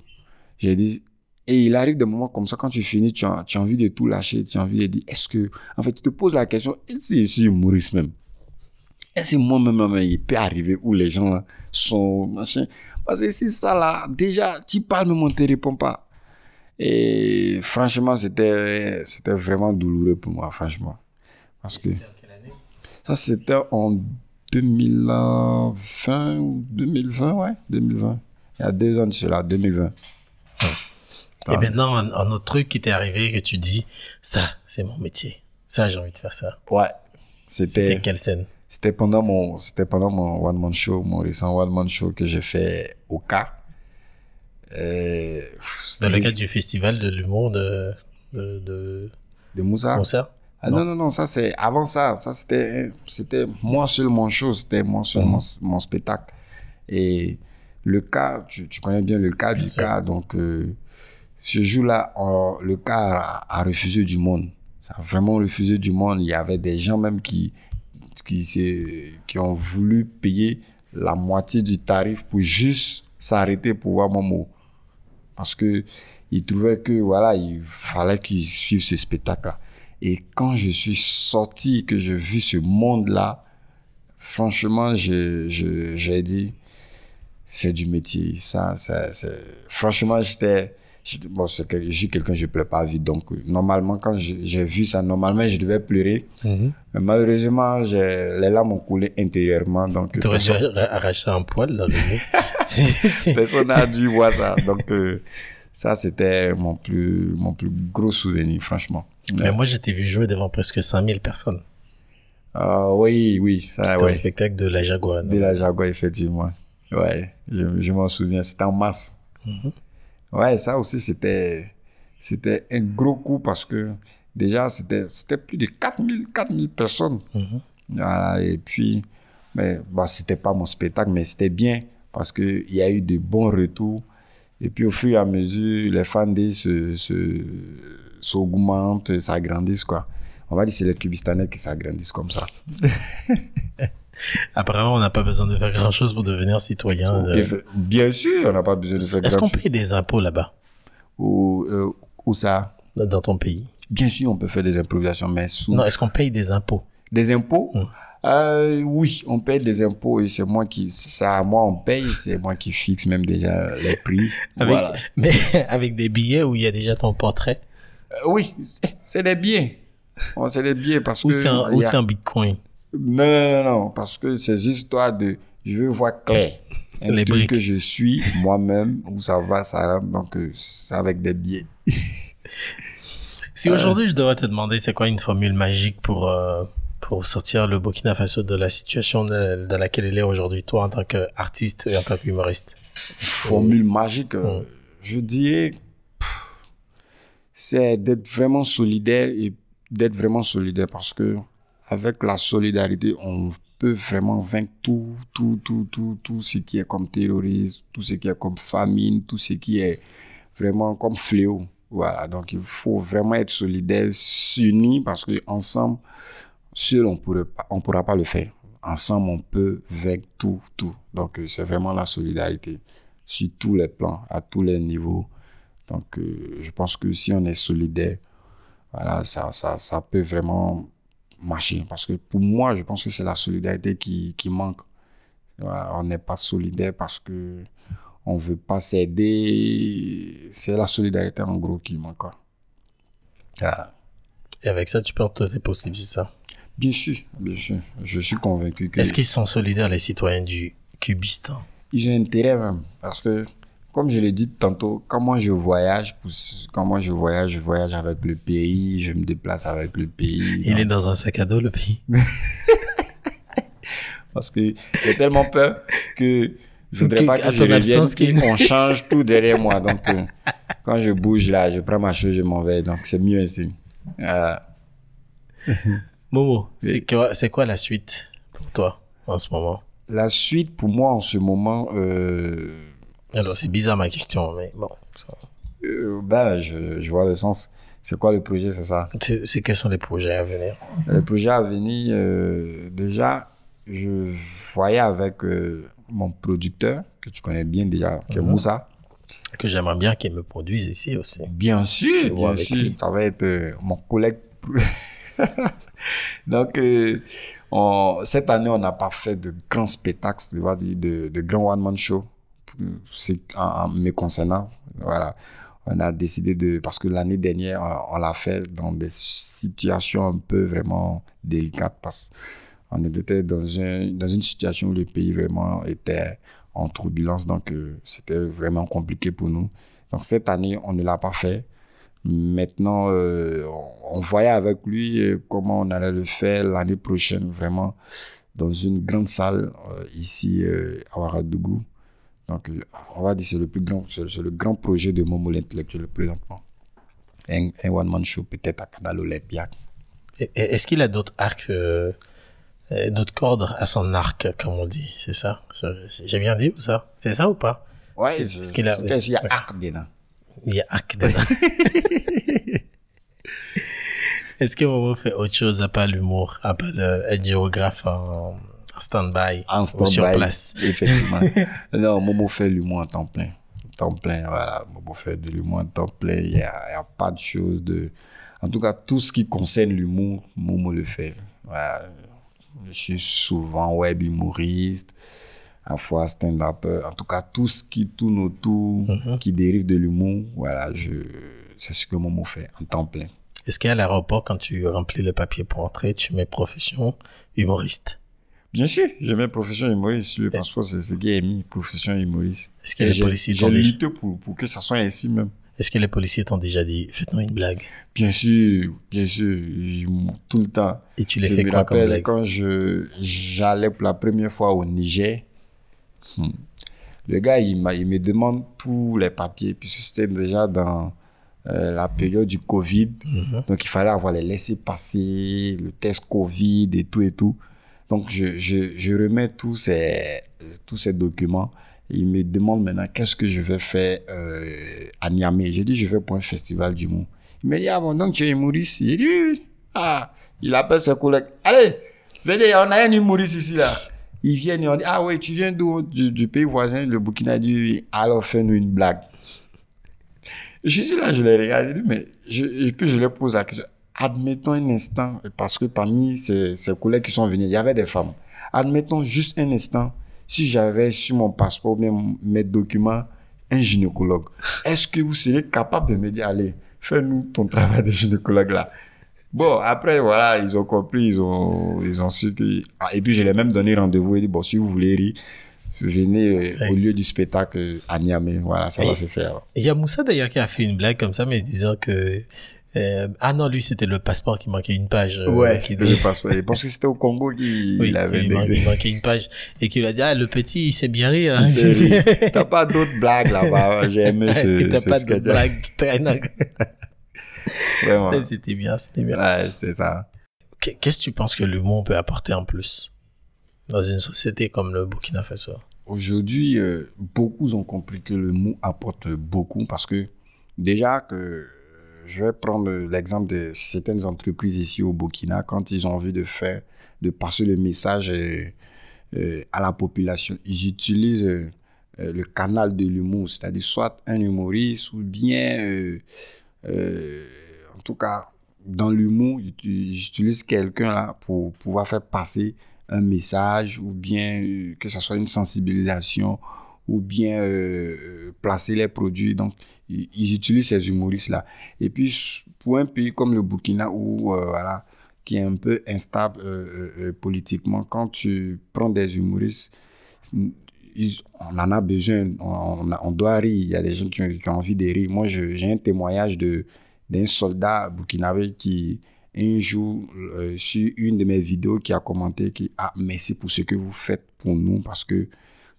J'ai dit, et il arrive des moments comme ça, quand tu finis, tu as, envie de tout lâcher, tu as envie de dire, est-ce que, en fait, tu te poses la question, ici si je suis même est-ce que moi-même, il peut arriver où les gens sont, machin Parce que si ça là, déjà, tu parles, mais on ne te répond pas. Et franchement, c'était, c'était vraiment douloureux pour moi, franchement. Parce que. Ça, c'était en 2020 2020, ouais, 2020. Il y a deux ans de cela, 2020. Et maintenant, un, un, autre truc qui t'est arrivé que tu dis, ça, c'est mon métier. Ça, j'ai envie de faire ça. Ouais. C'était quelle scène c'était pendant mon, c'était pendant mon one man show, mon récent one man show que j'ai fait au euh, cas. Dans le cadre du festival de l'humour de de, de Moussa. Ah, non. non. non ça c'est avant ça ça c'était c'était moi sur mon show c'était moi sur mhm. mon, mon, spectacle et le cas tu, connais bien le cas du car cas donc euh, ce jour-là, le cas a, a, refusé du monde. Ça a vraiment refusé du monde. Il y avait des gens même qui, qui, qui ont voulu payer la moitié du tarif pour juste s'arrêter pour voir mot Parce que il trouvait que voilà, il fallait qu'ils suivent ce spectacle-là. Et quand je suis sorti, que j'ai vu ce monde-là, franchement, j'ai dit, c'est du métier. Ça, ça franchement, j'étais je, bon, c'est que, je suis quelqu'un, je ne pleure pas vite. Donc, normalement, quand j'ai vu ça, normalement, je devais pleurer. Mhm. Mais malheureusement, les larmes ont coulé intérieurement. Donc, tu aurais euh, arraché un poil, dans le nez. personne n'a dû voir ça. Donc, euh, ça, c'était mon plus, mon plus gros souvenir, franchement. Mais moi, j'étais vu jouer devant presque 5000 personnes. Ah, oui, oui. C'était un spectacle de la Jaguar. De la Jaguar, effectivement. Ouais, je, je m'en souviens. C'était en masse. Mhm. Ouais, ça aussi, c'était, c'était un gros coup parce que déjà, c'était, c'était plus de 4000, 4000 personnes. Mhm. Voilà, et puis, mais bah, c'était pas mon spectacle, mais c'était bien parce qu'il y a eu de bons retours. Et puis, au fur et à mesure, les fans se, se, s'augmentent, s'agrandissent, quoi. On va dire que c'est les cubistanais qui s'agrandissent comme ça. Apparemment, on n'a pas besoin de faire grand-chose pour devenir citoyen. Euh. Bien sûr, on n'a pas besoin de faire grand-chose. Est-ce qu'on paye des impôts là-bas Ou euh, ça Dans ton pays. Bien sûr, on peut faire des improvisations, mais sous... Non, est-ce qu'on paye des impôts Des impôts hmm. euh, oui, on paye des impôts et c'est moi qui, ça, moi on paye, c'est moi qui fixe même déjà les prix. voilà. Mais avec des billets où il y a déjà ton portrait. oui, c'est des billets. On oh, c'est des billets parce que. Ou c'est en bitcoin. Non, non, non, parce que ces histoires de je veux voir clair. Un les que je suis moi-même, où ça va, ça rentre, donc euh, c'est avec des biais. si aujourd'hui je devrais te demander c'est quoi une formule magique pour, euh, pour sortir le Burkina Faso de la situation dans laquelle il est aujourd'hui, toi en tant qu'artiste et en tant qu'humoriste Formule magique, euh, je dirais, c'est d'être vraiment solidaire et d'être vraiment solidaire parce que avec la solidarité, on peut vraiment vaincre tout, tout, tout, tout, tout ce qui est comme terrorisme, tout ce qui est comme famine, tout ce qui est vraiment comme fléau. Voilà, donc il faut vraiment être solidaire, s'unir, parce qu'ensemble, seul, on ne on pourra pas le faire. Ensemble, on peut vaincre tout, tout. Donc, euh, c'est vraiment la solidarité sur tous les plans, à tous les niveaux. Donc, euh, je pense que si on est solidaire, voilà, ça, ça, ça peut vraiment machine Parce que pour moi, je pense que c'est la solidarité qui, qui manque. on n'est pas solidaire parce que on veut pas s'aider. C'est la solidarité en gros qui manque. Ah. Et avec ça, tu penses que c'est ça Bien sûr, bien sûr. Je suis convaincu que. Est-ce qu'ils sont solidaires, les citoyens du Cubistan Ils ont intérêt même, parce que comme je l'ai dit tantôt, quand je voyage, comment je voyage, je voyage avec le pays, je me déplace avec le pays. Il est dans un sac à dos, le pays. Parce que j'ai tellement peur que je voudrais pas que je revienne, qu qu'on change tout derrière moi. Donc, euh, quand je bouge là, je prends ma chose, je m'en vais. Donc, c'est mieux ainsi. Euh... Momo, c'est quoi, la suite pour toi en ce moment La suite pour moi en ce moment... Euh, alors, ah, bah, c'est bizarre ma question, mais bon. ben, je, je, vois le sens. C'est quoi le projet, c'est ça C'est quels sont les projets à venir Les projets à venir, euh, déjà, je voyais avec euh, mon producteur, que tu connais bien déjà, qui est mhm. Moussa. Que j'aimerais bien qu'il me produise ici aussi. Bien sûr, bien sûr. Ça va être mon collègue. Donc, cette année, on n'a pas fait de grands spectacles, de, de, de grands one-man shows c'est en, me concernant, voilà, on a décidé de parce que l'année dernière on, l'a fait dans des situations un peu vraiment délicates parce qu'on était dans, un, dans une situation où le pays vraiment était en turbulence donc euh, c'était vraiment compliqué pour nous. Donc cette année on ne l'a pas fait. Maintenant euh, on, voyait avec lui euh, comment on allait le faire l'année prochaine vraiment dans une grande salle ici à Ouagadougou donc, euh, on va dire que c'est le plus grand, c'est le grand projet de Momo, l'intellectuel, présentement. Un, un one-man show peut-être à Canal Olympia. Est-ce qu'il a d'autres arcs, euh, euh, d'autres cordes à son arc, comme on dit C'est ça J'ai bien dit ou ça C'est ça ou pas Oui, je -ce qu'il il y a arc dedans. Il y a arc dedans. Est-ce que Momo fait autre chose à part l'humour, à part le, être géographe en en stand-by. En stand Sur place. Effectivement. non, Momo fait l'humour en temps plein. En Temps plein, voilà. Momo fait de l'humour en temps plein. Il n'y a, pas de choses de. En tout cas, tout ce qui concerne l'humour, Momo le fait. Je suis souvent web humoriste, à fois stand-up. En tout cas, tout ce qui tourne autour, mm-hmm. qui dérive de l'humour, voilà, je... c'est ce que Momo fait en temps plein. Est-ce qu'à l'aéroport, quand tu remplis le papier pour entrer, tu mets profession humoriste Bien sûr, j'ai mes profession humoristes. Le passeport, c'est c'est qui est mis profession humoriste. Est-ce que les policiers J'ai limité pour, que ça soit ainsi même. Est-ce que les policiers t'ont déjà dit, faites-nous une blague Bien sûr, bien sûr, tout le temps. Et tu les fais Quand je, j'allais pour la première fois au Niger, hmm. le gars, il, me demande tous les papiers, puisque c'était déjà dans euh, la période du Covid. Mm-hmm. Donc, il fallait avoir les laissés-passer, le test Covid et tout et tout. Donc, je, je, remets tous ces, tous ces documents. Il me demande maintenant qu'est-ce que je vais faire euh, à Niamey. J'ai dit, je vais pour un festival du monde. Il me dit, ah bon, donc tu es humoriste J'ai dit, Ah, il appelle ses collègues. Allez, venez, on a un humoriste ici, là. Ils viennent et on dit, ah oui, tu viens d'où du, pays voisin, le Burkina dit, alors fais-nous une blague. Je suis là, je les regarde, mais je, puis je leur pose la question admettons un instant, parce que parmi ces, ces collègues qui sont venus, il y avait des femmes. Admettons juste un instant, si j'avais sur mon passeport, même mes documents, un gynécologue, est-ce que vous serez capable de me dire, allez, fais-nous ton travail de gynécologue là Bon, après, voilà, ils ont compris, ils ont, ils ont su que. Ah, et puis, je ai même donné rendez-vous. et dit, bon, si vous voulez rire, venez euh, au lieu du spectacle à Niamey. Voilà, ça va se faire. Il y a Moussa d'ailleurs qui a fait une blague comme ça, mais disant que euh, ah non, lui, c'était le passeport qui manquait une page. Euh, ouais, c'était le passeport. Je pense que c'était au Congo qu'il oui, il manquait une page et qu'il a dit, ah, le petit, il sait bien rire. Hein. t'as pas d'autres blagues là-bas. J'ai aimé Est-ce que t'as pas d'autres blagues Vraiment. c'était bien, c'était bien. Ouais, c'est ça. Qu'est-ce que tu penses que le mot peut apporter en plus dans une société comme le Burkina Faso? Aujourd'hui, euh, beaucoup ont compris que le mot apporte beaucoup parce que déjà que je vais prendre l'exemple de certaines entreprises ici au Burkina quand ils ont envie de faire, de passer le message euh, euh, à la population. Ils utilisent euh, le canal de l'humour, c'est-à-dire soit un humoriste ou bien, en tout cas, dans l'humour, j'utilise quelqu'un là pour pouvoir faire passer un message ou bien que ce soit une sensibilisation ou bien euh, placer les produits. Donc, ils, utilisent ces humoristes-là. Et puis, pour un pays comme le Burkina, où, euh, voilà, qui est un peu instable euh, politiquement, quand tu prends des humoristes, on en a besoin, on, doit rire. Il y a des gens qui ont, envie de rire. Moi, j'ai un témoignage d'un soldat burkinabé qui, un jour, sur une de mes vidéos, qui a commenté qui, ah, merci pour ce que vous faites pour nous, parce que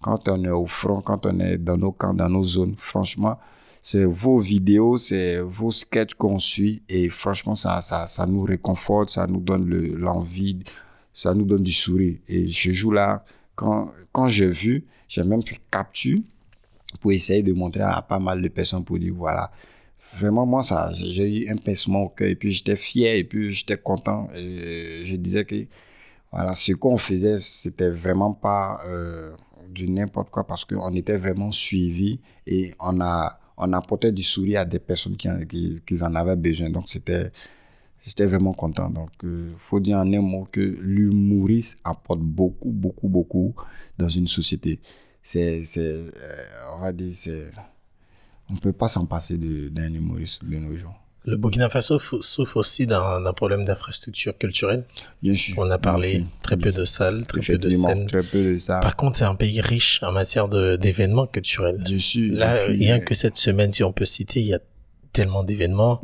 quand on est au front, quand on est dans nos camps, dans nos zones, franchement, c'est vos vidéos, c'est vos sketchs qu'on suit et franchement, ça, ça, ça, nous réconforte, ça nous donne l'envie, ça nous donne du sourire. Et je joue là, quand, quand j'ai vu, j'ai même fait capture pour essayer de montrer à pas mal de personnes pour dire voilà. Vraiment, moi, ça, j'ai eu un pincement au cœur et puis j'étais fier et puis j'étais content. Et je disais que voilà, ce qu'on faisait, c'était vraiment pas. Euh, du n'importe quoi parce qu'on était vraiment suivi et on, a, on apportait du sourire à des personnes qui, qui, en avaient besoin. Donc, c'était j'étais vraiment content. Donc, il euh, faut dire en un mot que l'humouriste apporte beaucoup, beaucoup, beaucoup dans une société. C'est, euh, on on ne peut pas s'en passer d'un humoriste de nos jours. Le Burkina Faso souffre aussi d'un problème d'infrastructure culturelle. On a parlé très peu de salles, très peu de scènes. Par contre, c'est un pays riche en matière d'événements culturels. Bien sûr. Là, rien que cette semaine, si on peut citer, il y a tellement d'événements.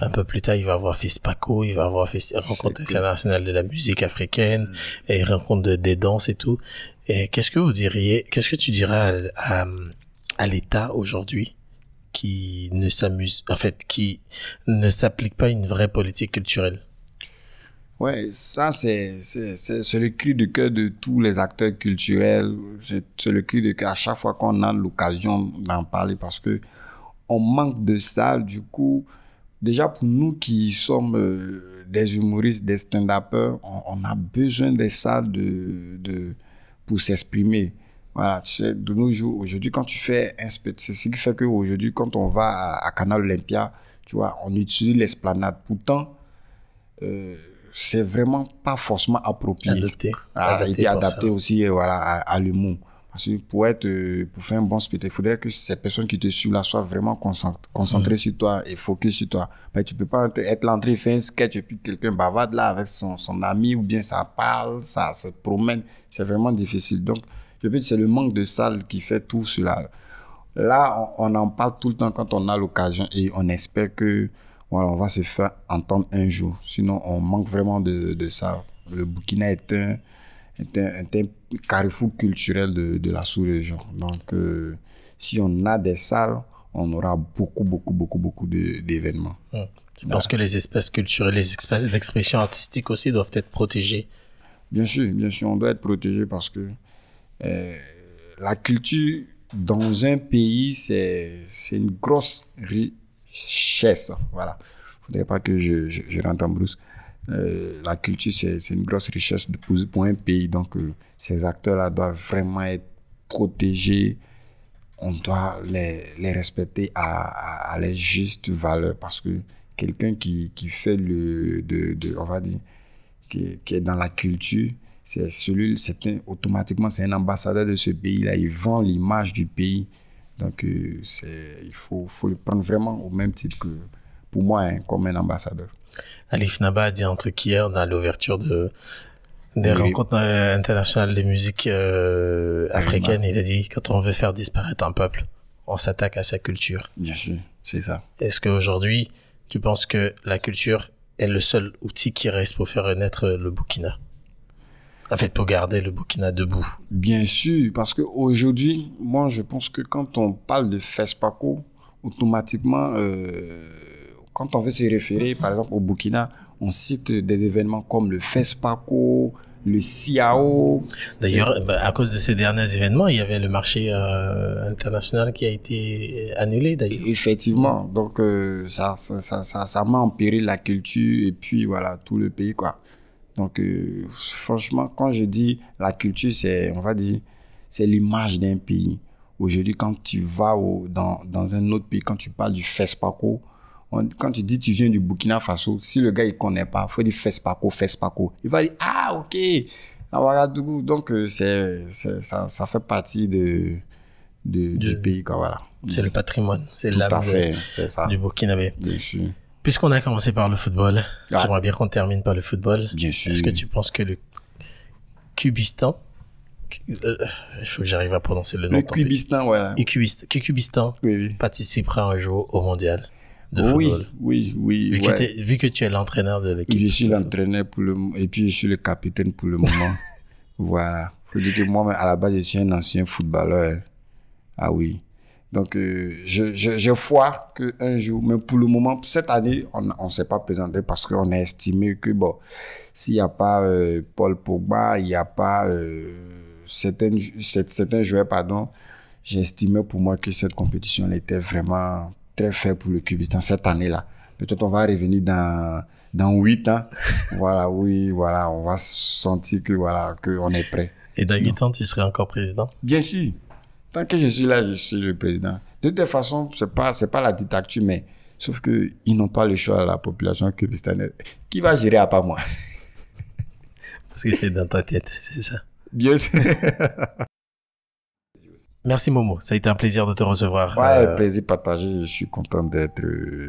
Un peu plus tard, il va avoir FESPACO, il va avoir rencontre internationale de la musique africaine mm. et rencontre des danses et tout. Et qu'est-ce que vous diriez, qu'est-ce que tu dirais à l'État aujourd'hui qui ne s'amuse, en fait, qui ne s'applique pas à une vraie politique culturelle. Oui, ça, c'est le cri de cœur de tous les acteurs culturels. C'est le cri de cœur à chaque fois qu'on a l'occasion d'en parler parce que on manque de salles. Du coup, déjà pour nous qui sommes euh, des humoristes, des stand-uppers, on, a besoin des salles de, de pour s'exprimer. Voilà, tu sais, de nos jours, aujourd'hui, quand tu fais un spectacle, c'est ce qui fait qu'aujourd'hui, quand on va à, Canal Olympia, tu vois, on utilise l'esplanade. Pourtant, euh, c'est vraiment pas forcément approprié. Adopté. adapté. Ah, adapté aussi euh, voilà, à, l'humour. Parce que pour, être, euh, pour faire un bon spectacle, il faudrait que ces personnes qui te suivent là soient vraiment concentrées mm. sur toi et focus sur toi. Mais tu peux pas être l'entrée, faire un sketch et puis quelqu'un bavarde là avec son, son, ami ou bien ça parle, ça se promène. C'est vraiment difficile. Donc, c'est le manque de salles qui fait tout cela. Là, on, en parle tout le temps quand on a l'occasion et on espère que voilà, on va se faire entendre un jour. Sinon, on manque vraiment de, salles. Le Burkina est un, carrefour culturel de, la sous-région. Donc, euh, si on a des salles, on aura beaucoup, beaucoup, beaucoup, beaucoup d'événements. Mmh. Hum. Je pense que les espèces culturelles, les espèces d'expression artistique aussi doivent être protégés. Bien sûr, bien sûr, on doit être protégé parce que euh, la culture dans un pays, c'est une grosse richesse. Voilà. Il ne faudrait pas que je, je, rentre en brousse. Euh, la culture, c'est une grosse richesse pour, pour un pays. Donc, euh, ces acteurs-là doivent vraiment être protégés. On doit les, les respecter à, à, juste valeur. Parce que quelqu'un qui, qui, fait le. De, de, on va dire. Qui, qui est dans la culture c'est celui, c'est automatiquement, c'est un ambassadeur de ce pays-là. Il vend l'image du pays. Donc, euh, c'est, il faut, faut, le prendre vraiment au même titre que, pour moi, hein, comme un ambassadeur. Alif Naba a dit un truc hier dans l'ouverture de, des rencontres euh, internationales des musiques euh, africaines. Il a dit quand on veut faire disparaître un peuple, on s'attaque à sa culture. Bien sûr, c'est ça. Est-ce qu'aujourd'hui, tu penses que la culture est le seul outil qui reste pour faire renaître le Burkina en fait, pour garder le Burkina debout Bien sûr, parce qu'aujourd'hui, moi, je pense que quand on parle de FESPACO, automatiquement, euh, quand on veut se référer, par exemple, au Burkina, on cite des événements comme le FESPACO, le CIAO. D'ailleurs, bah, à cause de ces derniers événements, il y avait le marché euh, international qui a été euh, annulé, d'ailleurs. Effectivement, donc ça, ça, ça, ça, m'a empiré la culture et puis voilà, tout le pays, quoi. Donc, euh, franchement, quand je dis la culture, c'est, on va dire, c'est l'image d'un pays. Aujourd'hui, quand tu vas dans, un autre pays, quand tu parles du FESPACO, quand tu dis tu viens du Burkina Faso, si le gars il connaît pas, il faut dire FESPACO, FESPACO. Il va dire Ah, ok, Donc, euh, c'est, ça, ça, fait partie de, du pays. voilà. C'est le patrimoine, c'est la du Burkina Faso. Puisqu'on a commencé par le football, ah. j'aimerais bien qu'on termine par le football. Bien sûr. Est-ce que tu penses que le Cubistan, euh, il faut que j'arrive à prononcer le nom. Le Cubistan, voilà. Le Cubistan, participera un jour au mondial de football. Oui, oui, vu, que vu que tu es l'entraîneur de l'équipe. Je suis l'entraîneur pour le et puis je suis le capitaine pour le moment. voilà. Faut dire que moi, à la base, je suis un ancien footballeur. Ah oui. Donc, j'ai euh, je, je, foi qu'un jour, mais pour le moment, cette année, on ne s'est pas présenté parce qu'on a estimé que, bon, s'il n'y a pas euh, Paul Pogba, il n'y a pas euh, certains, joueurs, pardon, j'ai estimé pour moi que cette compétition était vraiment très faible pour le Cubistan cette année-là. Peut-être on va revenir dans dans 8 ans. voilà, oui, voilà, on va sentir que voilà, que on est prêt. Et dans huit ans, tu serais encore président Bien sûr. Tant que je suis là, je suis le président. De toute façon, ce n'est pas, pas la dictature, mais sauf qu'ils n'ont pas le choix à la population cubistanaise. Qui va gérer à part moi Parce que c'est dans ta tête, c'est ça. Bien Merci Momo, ça a été un plaisir de te recevoir. Ouais, un euh, plaisir partagé, je suis content d'être... Euh,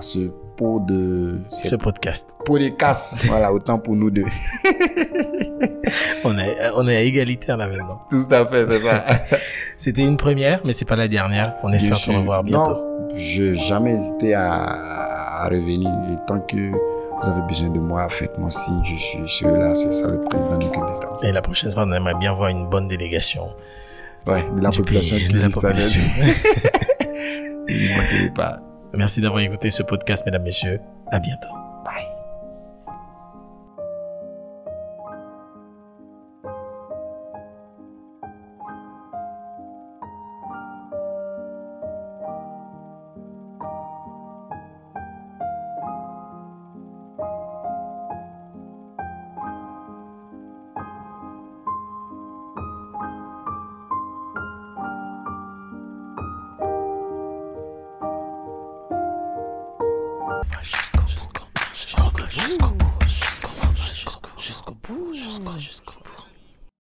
ce pot de. Ce podcast. pour les casse. voilà, autant pour nous deux. on, est, on est à égalité là maintenant. Tout à fait, c'est ça. C'était une première, mais c'est pas la dernière. On espère te revoir bientôt. Non, je jamais hésité à, revenir. Et tant que vous avez besoin de moi, faites-moi signe, je suis, je là, c'est ça le président du Kurdistan. Et la prochaine fois, on aimerait bien voir une bonne délégation. Ouais, de la population. de la population. Ne pas. Merci d'avoir écouté ce podcast, mesdames, messieurs. À bientôt.